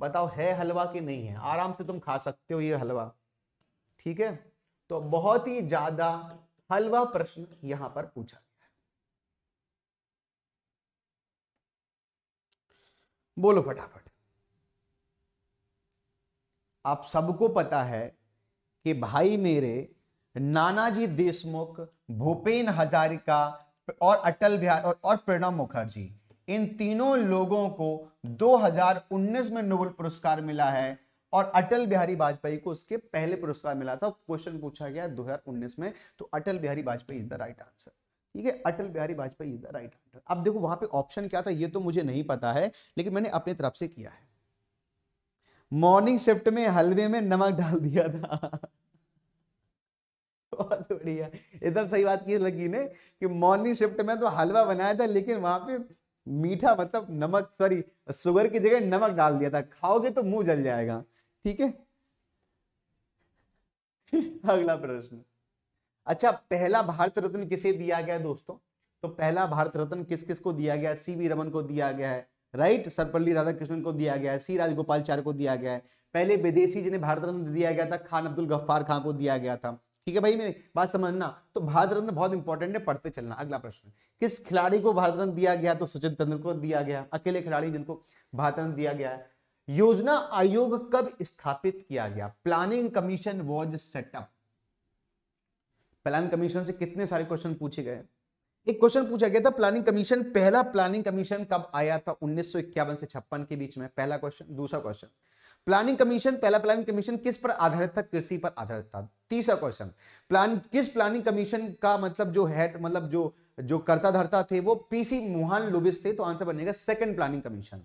S1: बताओ है हलवा कि नहीं है आराम से तुम खा सकते हो ये हलवा ठीक है तो बहुत ही ज्यादा हलवा प्रश्न यहां पर पूछा गया है बोलो फटाफट आप सबको पता है कि भाई मेरे नानाजी देशमुख भूपेन हजारिका और अटल बिहारी और प्रणब मुखर्जी इन तीनों लोगों को 2019 में नोबेल पुरस्कार मिला है और अटल बिहारी वाजपेयी को उसके पहले पुरस्कार मिला था क्वेश्चन पूछा गया 2019 में तो Atal Bihari Vajpayee is the right answer ठीक है Atal Bihari Vajpayee is the right answer अब देखो वहां पे ऑप्शन क्या था ये तो मुझे नहीं पता है लेकिन मैंने अपने तरफ से किया है मॉर्निंग शिफ्ट में हलवे में नमक डाल दिया था बहुत बढ़िया एकदम सही बात की लगी ने कि मॉर्निंग शिफ्ट में तो हलवा बनाया था लेकिन वहां पे मीठा मतलब नमक सॉरी शुगर की जगह नमक डाल दिया था खाओगे तो मुंह जल जाएगा ठीक है अगला प्रश्न अच्छा पहला भारत रत्न किसे दिया गया दोस्तों तो पहला भारत रत्न किस किस को दिया गया सी वी रमन को दिया गया है राइट सर्वपल्ली राधाकृष्णन को दिया गया है सी राजगोपाल चार को दिया गया है पहले विदेशी जिन्हें भारत रत्न दिया गया था खान अब्दुल गफ्फार खां को दिया गया था ठीक है भाई मेरी बात समझना तो भारत रत्न बहुत इंपॉर्टेंट है पढ़ते चलना अगला प्रश्न किस खिलाड़ी को भारत रत्न दिया गया तो सचिन तेंदुलकर को दिया गया अकेले खिलाड़ी जिनको भारत रत्न दिया गया है योजना आयोग कब स्थापित किया गया planning commission was set up plan commission से कितने सारे क्वेश्चन पूछे गए एक क्वेश्चन पूछा गया था प्लानिंग कमीशन पहला प्लानिंग कमीशन कब आया था उन्नीस से छप्पन के बीच में पहला क्वेश्चन दूसरा क्वेश्चन प्लानिंग कमीशन पहला प्लानिंग कमीशन किस पर आधारित था कृषि पर आधारित था तीसरा क्वेश्चन प्लान किस प्लानिंग कमीशन का मतलब जो हेड मतलब जो जो कर्ता धरता थे वो पीसी मोहन लुबिस थे तो आंसर बनेगा सेकंड प्लानिंग कमीशन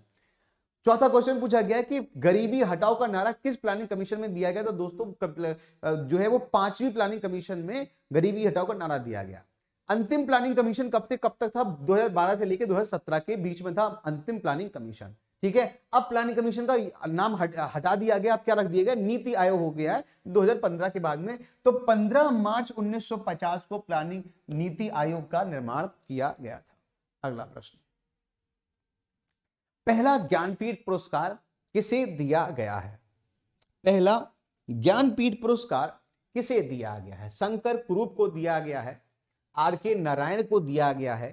S1: चौथा क्वेश्चन पूछा गया कि गरीबी हटाओ का नारा किस प्लानिंग कमीशन में दिया गया तो दोस्तों जो है वो पांचवी प्लानिंग कमीशन में गरीबी हटाओ का नारा दिया गया अंतिम प्लानिंग कमीशन कब से कब तक था 2012 से लेकर 2017 के बीच में था अंतिम प्लानिंग कमीशन ठीक है अब प्लानिंग कमीशन का नाम हट, हटा दिया गया अब क्या रख दिया गया नीति आयोग हो गया है 2015 के बाद में तो 15 मार्च 1950 को प्लानिंग नीति आयोग का निर्माण किया गया था अगला प्रश्न पहला ज्ञानपीठ पुरस्कार किसे दिया गया है पहला ज्ञानपीठ पुरस्कार किसे दिया गया है शंकर कुरूप को दिया गया है आर के नारायण को दिया गया है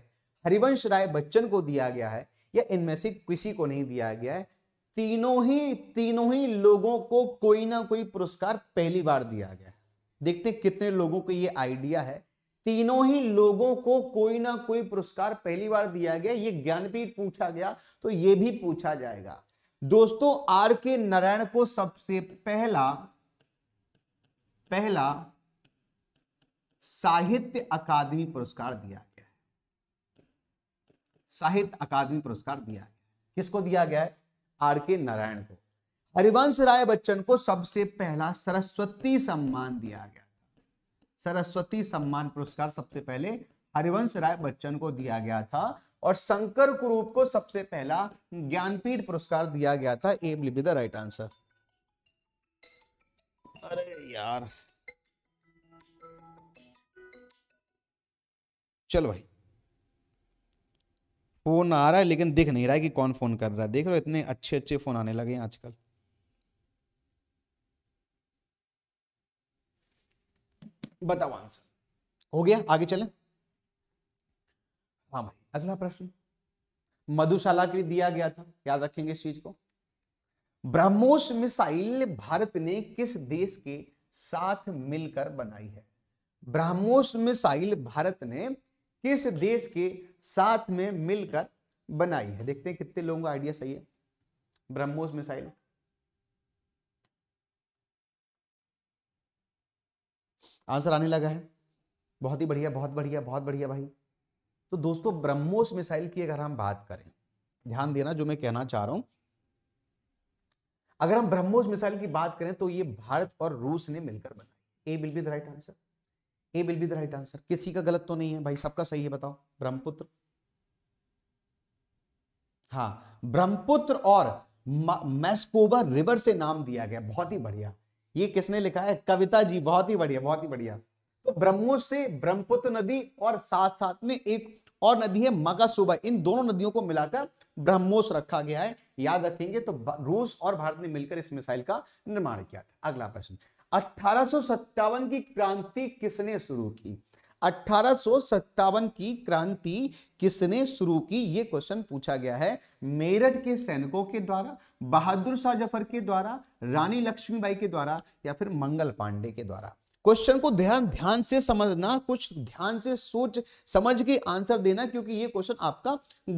S1: हरिवंश राय बच्चन को दिया गया है या इनमें से किसी को नहीं दिया गया है तीनों ही तीनों ही लोगों को कोई ना कोई पुरस्कार पहली बार दिया गया है देखते कितने लोगों को ये आइडिया है तीनों ही लोगों को कोई ना कोई पुरस्कार पहली बार दिया गया ये ज्ञानपीठ पूछा गया तो ये भी पूछा जाएगा दोस्तों आर के नारायण को सबसे पहला पहला साहित्य अकादमी पुरस्कार दिया गया है साहित्य अकादमी पुरस्कार दिया गया किसको दिया गया है आर के नारायण को हरिवंश राय बच्चन को सबसे पहला सरस्वती सम्मान दिया गया था सरस्वती सम्मान पुरस्कार सबसे पहले हरिवंश राय बच्चन को दिया गया था और शंकर कुरूप को सबसे पहला ज्ञानपीठ पुरस्कार दिया गया था एम लिबी द राइट आंसर अरे यार चल भाई फ़ोन आ रहा है लेकिन दिख नहीं रहा है कि कौन फ़ोन कर रहा है देख लो इतने अच्छे अच्छे फ़ोन आने लगे हैं आजकल बताओ आंसर हो गया आगे चले हाँ भाई अगला प्रश्न मधुशाला के लिए दिया गया था याद रखेंगे इस चीज को ब्रह्मोस मिसाइल भारत ने किस देश के साथ मिलकर बनाई है ब्रह्मोस मिसाइल भारत ने किस देश के साथ में मिलकर बनाई है देखते हैं कितने लोगों का आइडिया सही है ब्रह्मोस मिसाइल आंसर आने लगा है बहुत ही बढ़िया बहुत बढ़िया बहुत बढ़िया भाई तो दोस्तों ब्रह्मोस मिसाइल की अगर हम बात करें ध्यान देना जो मैं कहना चाह रहा हूं अगर हम ब्रह्मोस मिसाइल की बात करें तो ये भारत और रूस ने मिलकर बनाई A will be the right answer A will be the right answer किसी का गलत तो नहीं है भाई सबका सही है बताओ ब्रह्मपुत्र हाँ ब्रह्मपुत्र और मैस्कोवा रिवर से नाम दिया गया बहुत ही बढ़िया ये किसने लिखा है कविता जी बहुत ही बढ़िया बहुत ही बढ़िया तो ब्रह्मो से ब्रह्मपुत्र नदी और साथ साथ में एक और नदी है मगासुबा इन दोनों नदियों को मिलाकर ब्रह्मोस रखा गया है याद रखेंगे तो रूस और भारत ने मिलकर इस मिसाइल का निर्माण किया था अगला प्रश्न अठारह की क्रांति किसने शुरू की अठारह की क्रांति किसने शुरू की यह क्वेश्चन पूछा गया है मेरठ के सैनिकों के द्वारा बहादुर शाह जफर के द्वारा रानी लक्ष्मीबाई के द्वारा या फिर मंगल पांडे के द्वारा क्वेश्चन को ध्यान ध्यान से समझना कुछ ध्यान से सोच समझ के आंसर देना क्योंकि ये क्वेश्चन आपका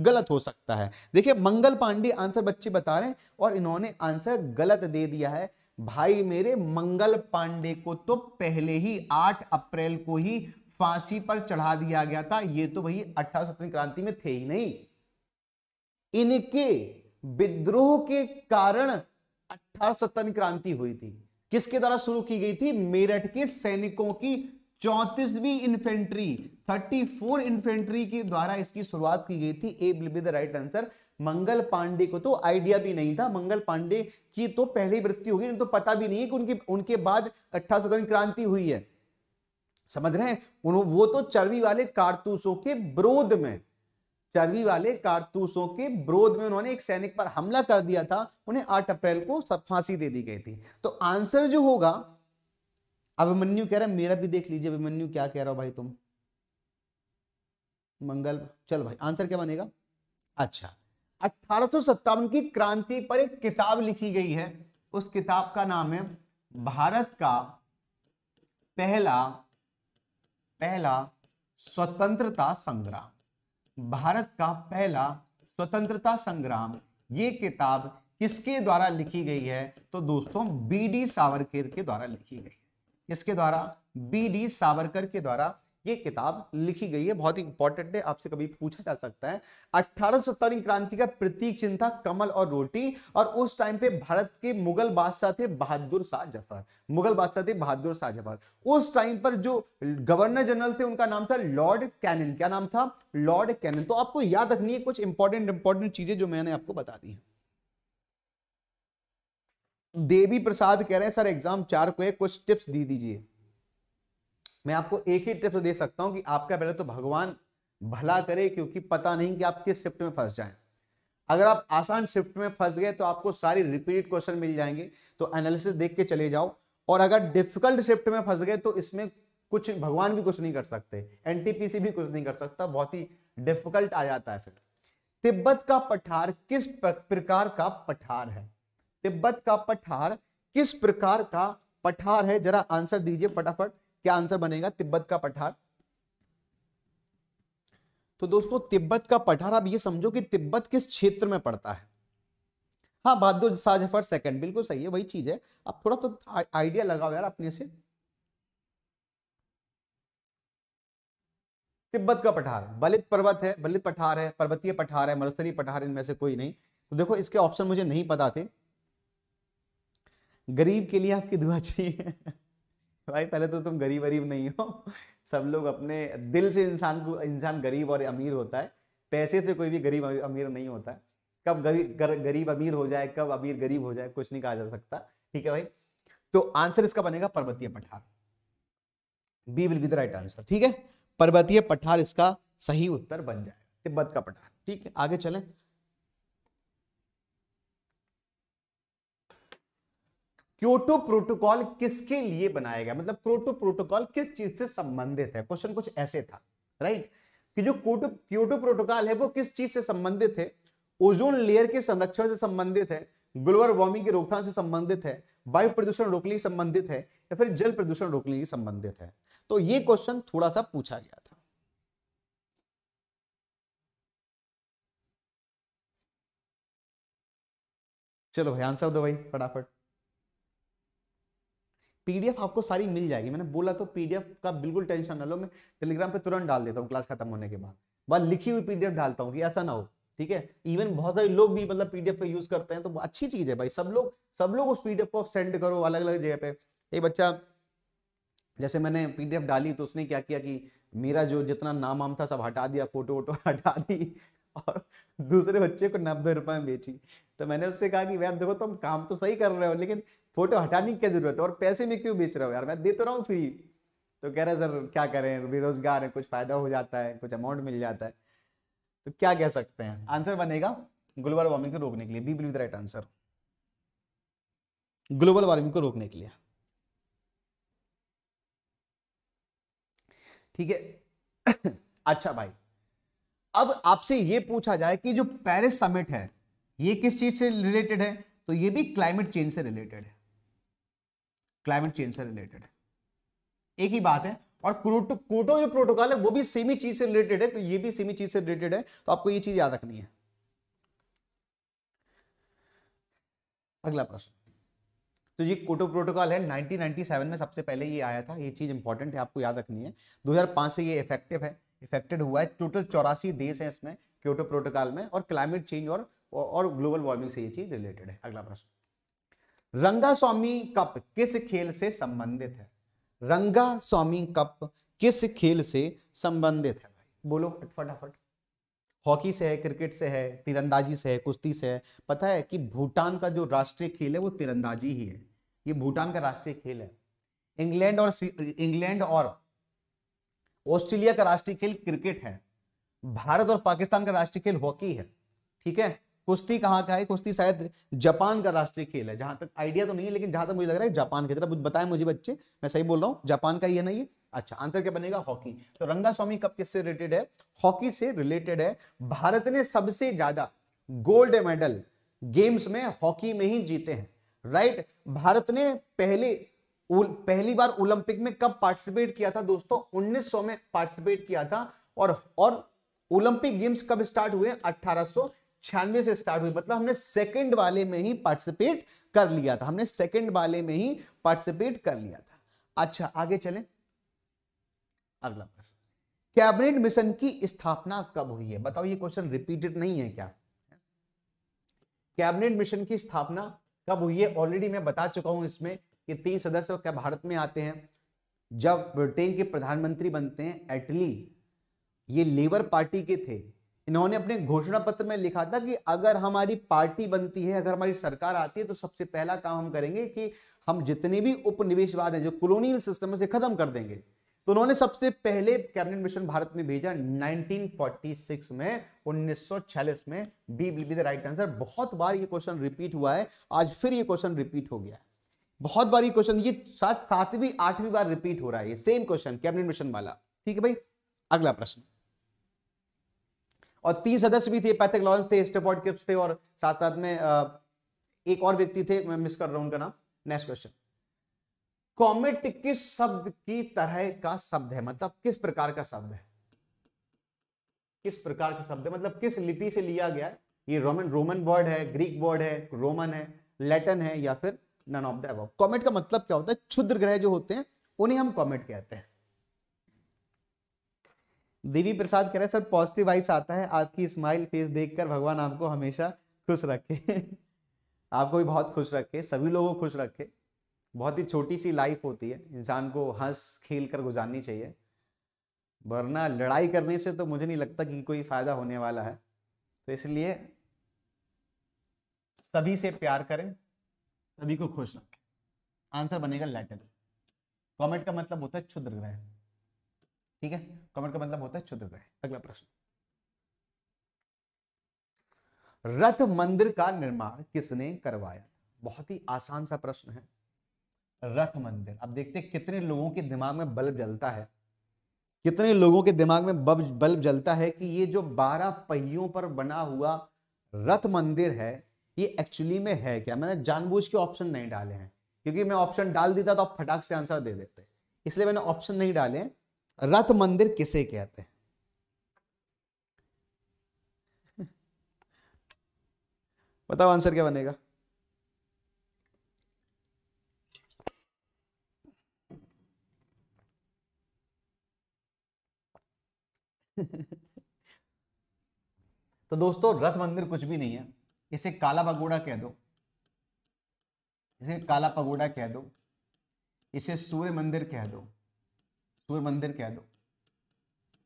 S1: गलत हो सकता है देखिए मंगल पांडे आंसर बच्चे बता रहे हैं और इन्होंने आंसर गलत दे दिया है भाई मेरे मंगल पांडे को तो पहले ही 8 अप्रैल को ही फांसी पर चढ़ा दिया गया था ये तो वही अठारह क्रांति में थे ही नहीं इनके विद्रोह के कारण अठारह क्रांति हुई थी किसके द्वारा शुरू की गई थी मेरठ के सैनिकों की चौतीसवीं इन्फेंट्री 34 इन्फेंट्री के द्वारा इसकी शुरुआत की गई थी A will be the right answer Mangal Pandey को तो आइडिया भी नहीं था मंगल पांडे की तो पहली मृत्यु होगी नहीं तो पता भी नहीं है कि उनके उनके बाद अट्ठारह क्रांति हुई है समझ रहे हैं वो तो चर्बी वाले कारतूसों के विरोध में चर्बी वाले कारतूसों के विरोध में उन्होंने एक सैनिक पर हमला कर दिया था उन्हें आठ अप्रैल को फांसी दे दी गई थी तो आंसर जो होगा अभिमन्यु कह रहा है मेरा भी देख लीजिए अभिमन्यु क्या कह रहा हो भाई तुम मंगल चलो भाई आंसर क्या बनेगा अच्छा अठारह की क्रांति पर एक किताब लिखी गई है उस किताब का नाम है भारत का पहला पहला स्वतंत्रता संग्राम भारत का पहला स्वतंत्रता संग्राम ये किताब किसके द्वारा लिखी गई है तो दोस्तों बीडी सावरकर के द्वारा लिखी गई किसके द्वारा बी डी सावरकर के द्वारा ये किताब लिखी गई है बहुत ही इंपॉर्टेंट है आपसे कभी पूछा जा सकता है अठारह क्रांति का प्रतीक चिन्ह था कमल और रोटी और उस टाइम पे भारत के मुगल बादशाह थे बहादुर शाह जफर मुगल बादशाह थे बहादुर शाह जफर उस टाइम पर जो गवर्नर जनरल थे उनका नाम था लॉर्ड कैनन क्या नाम था लॉर्ड कैनन तो आपको याद रखनी है कुछ इंपॉर्टेंट इंपॉर्टेंट चीजें जो मैंने आपको बता दी है देवी प्रसाद कह रहे हैं सर एग्जाम चार को एक कुछ टिप्स दी दीजिए मैं आपको एक ही टिप्स दे सकता हूं कि आपका पहले तो भगवान भला करे क्योंकि पता नहीं कि आप किस शिफ्ट में फंस जाएं अगर आप आसान शिफ्ट में फंस गए तो आपको सारी रिपीट क्वेश्चन मिल जाएंगे तो एनालिसिस देख के चले जाओ और अगर डिफिकल्ट शिफ्ट में फंस गए तो इसमें कुछ भगवान भी कुछ नहीं कर सकते एनटीपीसी भी कुछ नहीं कर सकता बहुत ही डिफिकल्ट आ जाता है फिर तिब्बत का पठार किस प्रकार का पठार है तिब्बत का पठार किस प्रकार का पठार है जरा आंसर दीजिए फटाफट क्या आंसर बनेगा तिब्बत का पठार तो दोस्तों तिब्बत का पठार आप ये समझो कि तिब्बत किस क्षेत्र में पड़ता है हाँ बहादुर शाह जफर सेकंड बिल्कुल सही है वही चीज है आप थोड़ा तो आइडिया लगाओ यार अपने से तिब्बत का पठार बलित पर्वत है बलित पठार है पर्वतीय पठार है मरुस्थली पठार इनमें से कोई नहीं तो देखो इसके ऑप्शन मुझे नहीं पता थे गरीब के लिए आपकी दुआ चाहिए भाई पहले तो तुम गरीब गरीब नहीं हो सब लोग अपने दिल से इंसान को इंसान गरीब और अमीर होता है पैसे से कोई भी गरीब अमीर नहीं होता है कब गरीब गर, गरीब अमीर हो जाए कब अमीर गरीब हो जाए कुछ नहीं कहा जा सकता ठीक है भाई तो आंसर इसका बनेगा पर्वतीय पठार B will be the right answer ठीक है पर्वतीय पठार इसका सही उत्तर बन जाए तिब्बत का पठार ठीक है आगे चलें क्योटो प्रोटोकॉल किसके लिए बनाया गया मतलब प्रोटो प्रोटोकॉल किस चीज से संबंधित है क्वेश्चन कुछ ऐसे था राइट कि जो क्योटो क्योटो प्रोटोकॉल है वो किस चीज से संबंधित है ओजोन लेयर के संरक्षण से संबंधित है ग्लोबल वार्मिंग की रोकथाम से संबंधित है वायु प्रदूषण रोकने संबंधित है या फिर जल प्रदूषण रोकने से संबंधित है तो ये क्वेश्चन थोड़ा सा पूछा गया था चलो भाई आंसर दो भाई फटाफट पीडीएफ आपको सारी मिल जाएगी मैंने बोला तो पीडीएफ का बिल्कुल टेंशन ना लो मैं टेलीग्राम पे तुरंत डाल देता हूँ क्लास खत्म होने के बाद बस लिखी हुई पीडीएफ डालता हूँ कि ऐसा ना हो ठीक है इवन बहुत सारे लोग भी मतलब पीडीएफ का यूज करते हैं तो अच्छी चीज है भाई सब लोग सब लोग उस पीडीएफ को सेंड करो अलग अलग जगह पे एक बच्चा जैसे मैंने पीडीएफ डाली तो उसने क्या किया कि मेरा जो जितना नाम वाम था सब हटा दिया फोटो वोटो हटा दी और दूसरे बच्चे को नब्बे रुपए में बेची तो मैंने उससे कहा कि यार देखो तुम काम तो सही कर रहे हो लेकिन फोटो हटाने की क्या जरूरत है और पैसे में क्यों बेच रहे हो यार मैं दे तो रहा हूँ फ्री तो कह रहे सर क्या करें बेरोजगार है कुछ फायदा हो जाता है कुछ अमाउंट मिल जाता है तो क्या कह सकते हैं आंसर बनेगा ग्लोबल वार्मिंग को रोकने के लिए B believe the right answer global warming को रोकने के लिए ठीक है अच्छा भाई अब आपसे ये पूछा जाए कि जो पेरिस समिट है ये किस चीज से रिलेटेड है तो ये भी क्लाइमेट चेंज से रिलेटेड है क्लाइमेट चेंज से रिलेटेड है एक ही बात है और क्रोटो क्रोटो जो प्रोटोकॉल है वो भी सेमी चीज से रिलेटेड है तो ये भी सेमी चीज से रिलेटेड है तो आपको ये चीज याद रखनी है अगला प्रश्न तो ये कोटो प्रोटोकॉल है 1997 में सबसे पहले ये आया था ये चीज़ इंपॉर्टेंट है आपको याद रखनी है 2005 से ये इफेक्टिव है इफेक्टेड हुआ है टोटल चौरासी देश है इसमें क्योटो प्रोटोकॉल में और क्लाइमेट चेंज और और ग्लोबल वार्मिंग से ये चीज़ रिलेटेड है अगला प्रश्न रंगा स्वामी कप किस खेल से संबंधित है रंगा स्वामी कप किस खेल से संबंधित है भाई बोलो फटाफट हॉकी से है क्रिकेट से है तीरंदाजी से है कुश्ती से है पता है कि भूटान का जो राष्ट्रीय खेल है वो तीरंदाजी ही है ये भूटान का राष्ट्रीय खेल है इंग्लैंड और इंग्लैंड और ऑस्ट्रेलिया का राष्ट्रीय खेल क्रिकेट है भारत और पाकिस्तान का राष्ट्रीय खेल हॉकी है ठीक है कुश्ती कहाँ का है कुश्ती शायद जापान का राष्ट्रीय खेल है जहां तक आइडिया तो नहीं है लेकिन जहां तक मुझे लग रहा है जापान की तरफ बताए मुझे बच्चे मैं सही बोल रहा हूँ जापान का ये नहीं है अच्छा आंसर क्या बनेगा हॉकी तो रंगा स्वामी कप किससे रिलेटेड है हॉकी से रिलेटेड है भारत ने सबसे ज्यादा गोल्ड मेडल गेम्स में हॉकी में ही जीते हैं राइट भारत ने पहले पहली बार ओलंपिक में कब पार्टिसिपेट किया था दोस्तों 1900 में पार्टिसिपेट किया था और और ओलंपिक गेम्स कब स्टार्ट हुए छियानवे से स्टार्ट हुई मतलब हमने सेकंड वाले में ही पार्टिसिपेट कर लिया था हमने सेकंड वाले में ही पार्टिसिपेट कर लिया था अच्छा आगे चलें अगला प्रश्न कैबिनेट मिशन की स्थापना कब हुई है बताओ ये क्वेश्चन रिपीटेड नहीं है क्या कैबिनेट मिशन की स्थापना कब हुई है ऑलरेडी मैं बता चुका हूं इसमें कि तीन सदस्य क्या भारत में आते हैं जब ब्रिटेन के प्रधानमंत्री बनते हैं एटली ये लेबर पार्टी के थे इन्होंने अपने घोषणा पत्र में लिखा था कि अगर हमारी पार्टी बनती है अगर हमारी सरकार आती है तो सबसे पहला काम हम करेंगे कि हम जितने भी उपनिवेशवाद हैं जो कॉलोनियल सिस्टम से खत्म कर देंगे तो उन्होंने सबसे पहले कैबिनेट मिशन भारत में भेजा 1946 में 1946 में B will be the right answer बहुत बार ये क्वेश्चन रिपीट हुआ है आज फिर ये क्वेश्चन रिपीट हो गया है बहुत बार ये क्वेश्चन ये सात सातवीं आठवीं बार रिपीट हो रहा है ये सेम क्वेश्चन कैबिनेट मिशन वाला ठीक है भाई अगला प्रश्न और तीन सदस्य भी थे लॉरेंस थे स्टेफॉर्ड क्रिप्स थे और साथ साथ में एक और व्यक्ति थे मैं मिस कर रहा हूं उनका नाम नेक्स्ट क्वेश्चन कॉमेट किस शब्द की तरह का शब्द है मतलब किस प्रकार का शब्द है किस प्रकार का शब्द है मतलब किस लिपि से लिया गया ये रोमन रोमन वर्ड है ग्रीक वर्ड है रोमन है लैटिन है या फिर नन ऑफ द कॉमेट का मतलब क्या होता है क्षुद्र ग्रह जो होते हैं उन्हें हम कॉमेट कहते हैं देवी प्रसाद कह रहे हैं सर पॉजिटिव वाइब्स आता है आपकी स्माइल फेस देखकर भगवान आपको हमेशा खुश रखे आपको भी बहुत खुश रखे सभी लोगों को खुश रखे बहुत ही छोटी सी लाइफ होती है इंसान को हंस खेल कर गुजारनी चाहिए वरना लड़ाई करने से तो मुझे नहीं लगता कि कोई फ़ायदा होने वाला है तो इसलिए सभी से प्यार करें सभी को खुश रखें आंसर बनेगा लेटर कमेंट का मतलब होता है क्षुद्र ग्रह ठीक है कमेंट का मतलब होता है क्षुद्र ग्रह अगला प्रश्न रथ मंदिर का निर्माण किसने करवाया बहुत ही आसान सा प्रश्न है रथ मंदिर अब देखते हैं कितने लोगों के दिमाग में बल्ब जलता है कितने लोगों के दिमाग में बल्ब जलता है कि ये जो बारह पहियों पर बना हुआ रथ मंदिर है ये एक्चुअली में है क्या मैंने जानबूझ के ऑप्शन नहीं डाले हैं क्योंकि मैं ऑप्शन डाल देता तो आप फटाक से आंसर दे देते इसलिए मैंने ऑप्शन नहीं डाले हैं रथ मंदिर किसे कहते हैं बताओ आंसर क्या बनेगा तो दोस्तों रथ मंदिर कुछ भी नहीं है इसे काला पगोड़ा कह दो इसे काला पगोड़ा कह दो इसे सूर्य मंदिर कह दो सूर्य मंदिर कह दो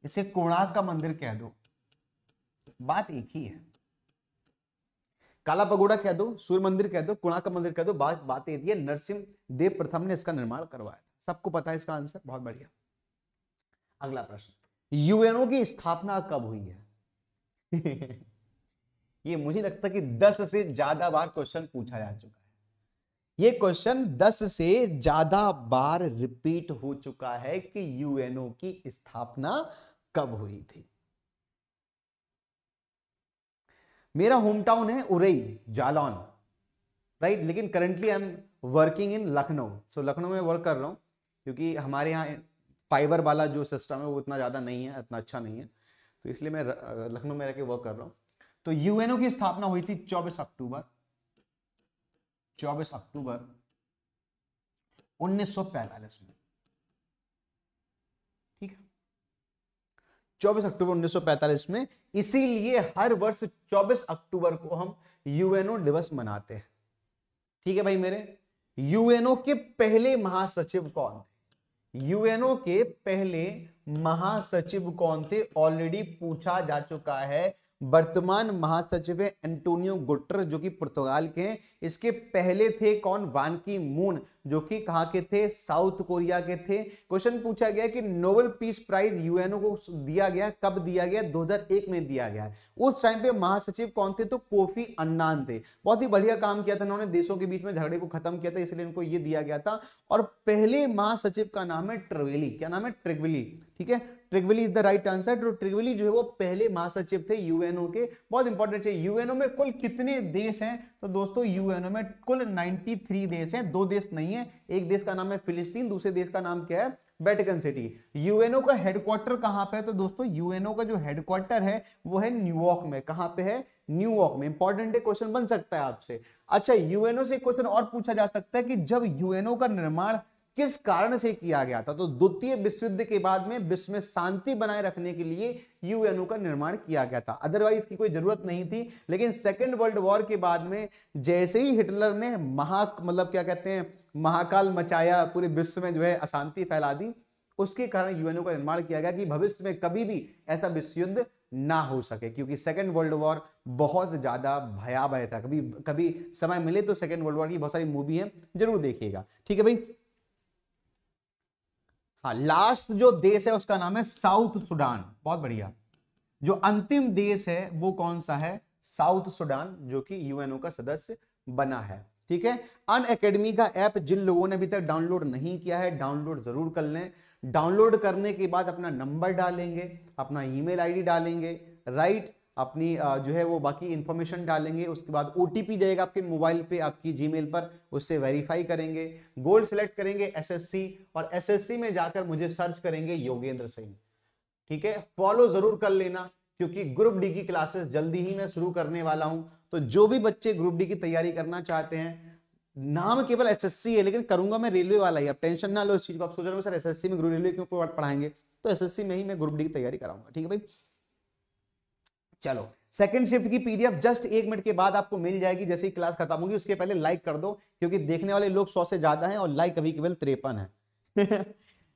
S1: इसे कोणार्क का मंदिर कह दो बात एक ही है काला पगोड़ा कह दो सूर्य मंदिर कह दो कोणार्क का मंदिर कह दो बात बात यह है नरसिंह देव प्रथम ने इसका निर्माण करवाया था सबको पता है इसका आंसर बहुत बढ़िया अगला प्रश्न यूएनओ की स्थापना कब हुई है ये मुझे लगता है कि दस से ज्यादा बार क्वेश्चन पूछा जा चुका है ये क्वेश्चन 10 से ज्यादा बार रिपीट हो चुका है कि यूएनओ की स्थापना कब हुई थी मेरा होम टाउन है उरई जालौन राइट लेकिन currently I am working in Lucknow so Lucknow में वर्क कर रहा हूं क्योंकि हमारे यहाँ फाइबर वाला जो सिस्टम है वो इतना ज़्यादा नहीं है इतना अच्छा नहीं है तो इसलिए मैं लखनऊ में रह के वर्क कर रहा हूँ तो यूएनओ की स्थापना हुई थी 24 अक्टूबर चौबीस अक्टूबर 1945 में ठीक है 24 अक्टूबर 1945 में इसीलिए हर वर्ष 24 अक्टूबर को हम यूएनओ दिवस मनाते हैं ठीक है भाई मेरे यूएनओ के पहले महासचिव कौन थे यूएनओ के पहले महासचिव कौन थे ऑलरेडी पूछा जा चुका है वर्तमान महासचिव है एंटोनियो गुटर जो कि पुर्तगाल के हैं इसके पहले थे कौन वान की मून जो कि कहाँ के थे साउथ कोरिया के थे क्वेश्चन पूछा गया कि नोबेल पीस प्राइज यूएनओ को दिया गया कब दिया गया 2001 में दिया गया उस टाइम पे महासचिव कौन थे तो कोफी अन्नान थे बहुत ही बढ़िया काम किया था उन्होंने देशों के बीच में झगड़े को खत्म किया था इसलिए उनको ये दिया गया था और पहले महासचिव का नाम है ट्रिवेली क्या नाम है ट्रिवेली ठीक है trivially is the right answer तो ट्रिगवली जो है वो पहले महासचिव थे यूएनओ के बहुत इंपॉर्टेंट है यूएनओ में कुल कितने देश हैं तो दोस्तों यूएनओ में कुल 93 देश हैं दो देश नहीं है एक देश का नाम है फिलिस्तीन दूसरे देश का नाम क्या है बेटिकन सिटी यूएनओ का हेडक्वार्टर कहां पे है तो दोस्तों यूएनओ का जो हेडक्वार्टर है वो है न्यूयॉर्क में कहां पे है न्यूयॉर्क में इंपॉर्टेंट क्वेश्चन बन सकता है आपसे अच्छा यूएनओ से क्वेश्चन और पूछा जा सकता है कि जब यूएनओ का निर्माण किस कारण से किया गया था तो द्वितीय विश्व युद्ध के बाद में विश्व में शांति बनाए रखने के लिए यूएनओ का निर्माण किया गया था अदरवाइज की कोई जरूरत नहीं थी लेकिन सेकेंड वर्ल्ड वॉर के बाद में जैसे ही हिटलर ने महा मतलब क्या कहते हैं महाकाल मचाया पूरे विश्व में जो है अशांति फैला दी उसके कारण यूएनओ का निर्माण किया गया कि भविष्य में कभी भी ऐसा विश्व युद्ध ना हो सके क्योंकि सेकेंड वर्ल्ड वॉर बहुत ज़्यादा भयावह था कभी कभी समय मिले तो सेकेंड वर्ल्ड वॉर की बहुत सारी मूवी है जरूर देखिएगा ठीक है भाई हाँ लास्ट जो देश है उसका नाम है साउथ सुडान बहुत बढ़िया जो अंतिम देश है वो कौन सा है साउथ सुडान जो कि यूएनओ का सदस्य बना है ठीक है अन अकेडमी का ऐप जिन लोगों ने अभी तक डाउनलोड नहीं किया है डाउनलोड जरूर कर लें डाउनलोड करने के बाद अपना नंबर डालेंगे अपना ईमेल आईडी डालेंगे राइट अपनी जो है वो बाकी इन्फॉर्मेशन डालेंगे उसके बाद ओ जाएगा आपके मोबाइल पे आपकी जीमेल पर उससे वेरीफाई करेंगे गोल्ड सेलेक्ट करेंगे एसएससी और एसएससी में जाकर मुझे सर्च करेंगे योगेंद्र सिंह ठीक है फॉलो जरूर कर लेना क्योंकि ग्रुप डी की क्लासेस जल्दी ही मैं शुरू करने वाला हूं तो जो भी बच्चे ग्रुप डी की तैयारी करना चाहते हैं नाम केवल एस है लेकिन करूंगा मैं रेलवे वाला ही आप टेंशन ना लो इस चीज को आप सोच रहे हो सर सी में रेलवे क्यों पढ़ाएंगे तो सी में ही मैं ग्रुप डी की तैयारी कराऊंगा ठीक है भाई चलो सेकंड शिफ्ट की पीडीएफ जस्ट एक मिनट के बाद आपको मिल जाएगी जैसे ही क्लास खत्म होगी उसके पहले लाइक कर दो क्योंकि देखने वाले लोग सौ से ज्यादा हैं और लाइक अभी केवल त्रेपन है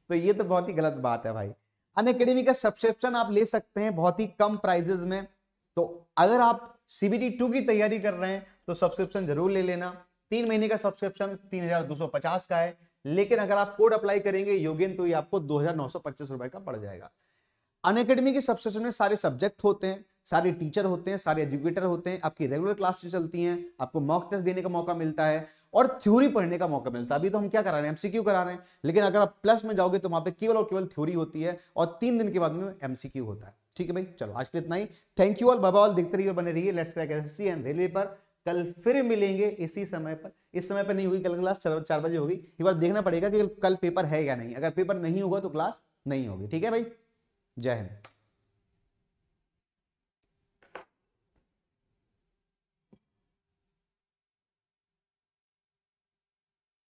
S1: तो ये तो बहुत ही गलत बात है भाई अन अकेडमी का सब्सक्रिप्शन आप ले सकते हैं बहुत ही कम प्राइजेज में तो अगर आप सीबीटी टू की तैयारी कर रहे हैं तो सब्सक्रिप्शन जरूर ले लेना तीन महीने का सब्सक्रिप्शन तीन का है लेकिन अगर आप कोड अप्लाई करेंगे योगेन तो ये आपको दो रुपए का पड़ जाएगा अनकेडमी के सब्सक्रिप्शन में सारे सब्जेक्ट होते हैं सारे टीचर होते हैं सारे एजुकेटर होते हैं आपकी रेगुलर क्लासेस चलती हैं आपको मॉक टेस्ट देने का मौका मिलता है और थ्योरी पढ़ने का मौका मिलता है अभी तो हम क्या करा रहे हैं एमसीक्यू करा रहे हैं लेकिन अगर आप प्लस में जाओगे तो वहां पे केवल और केवल थ्योरी होती है और तीन दिन के बाद में एमसीक्यू होता है ठीक है भाई चलो आज के लिए इतना ही थैंक यू ऑल बाबा ऑल देखते रहिए और बने रहिए let's crack S and railway पर कल फिर मिलेंगे इसी समय पर इस समय पर नहीं होगी कल क्लास चार, चार बजे होगी एक बार देखना पड़ेगा कि कल पेपर है या नहीं अगर पेपर नहीं होगा तो क्लास नहीं होगी ठीक है भाई जय हिंद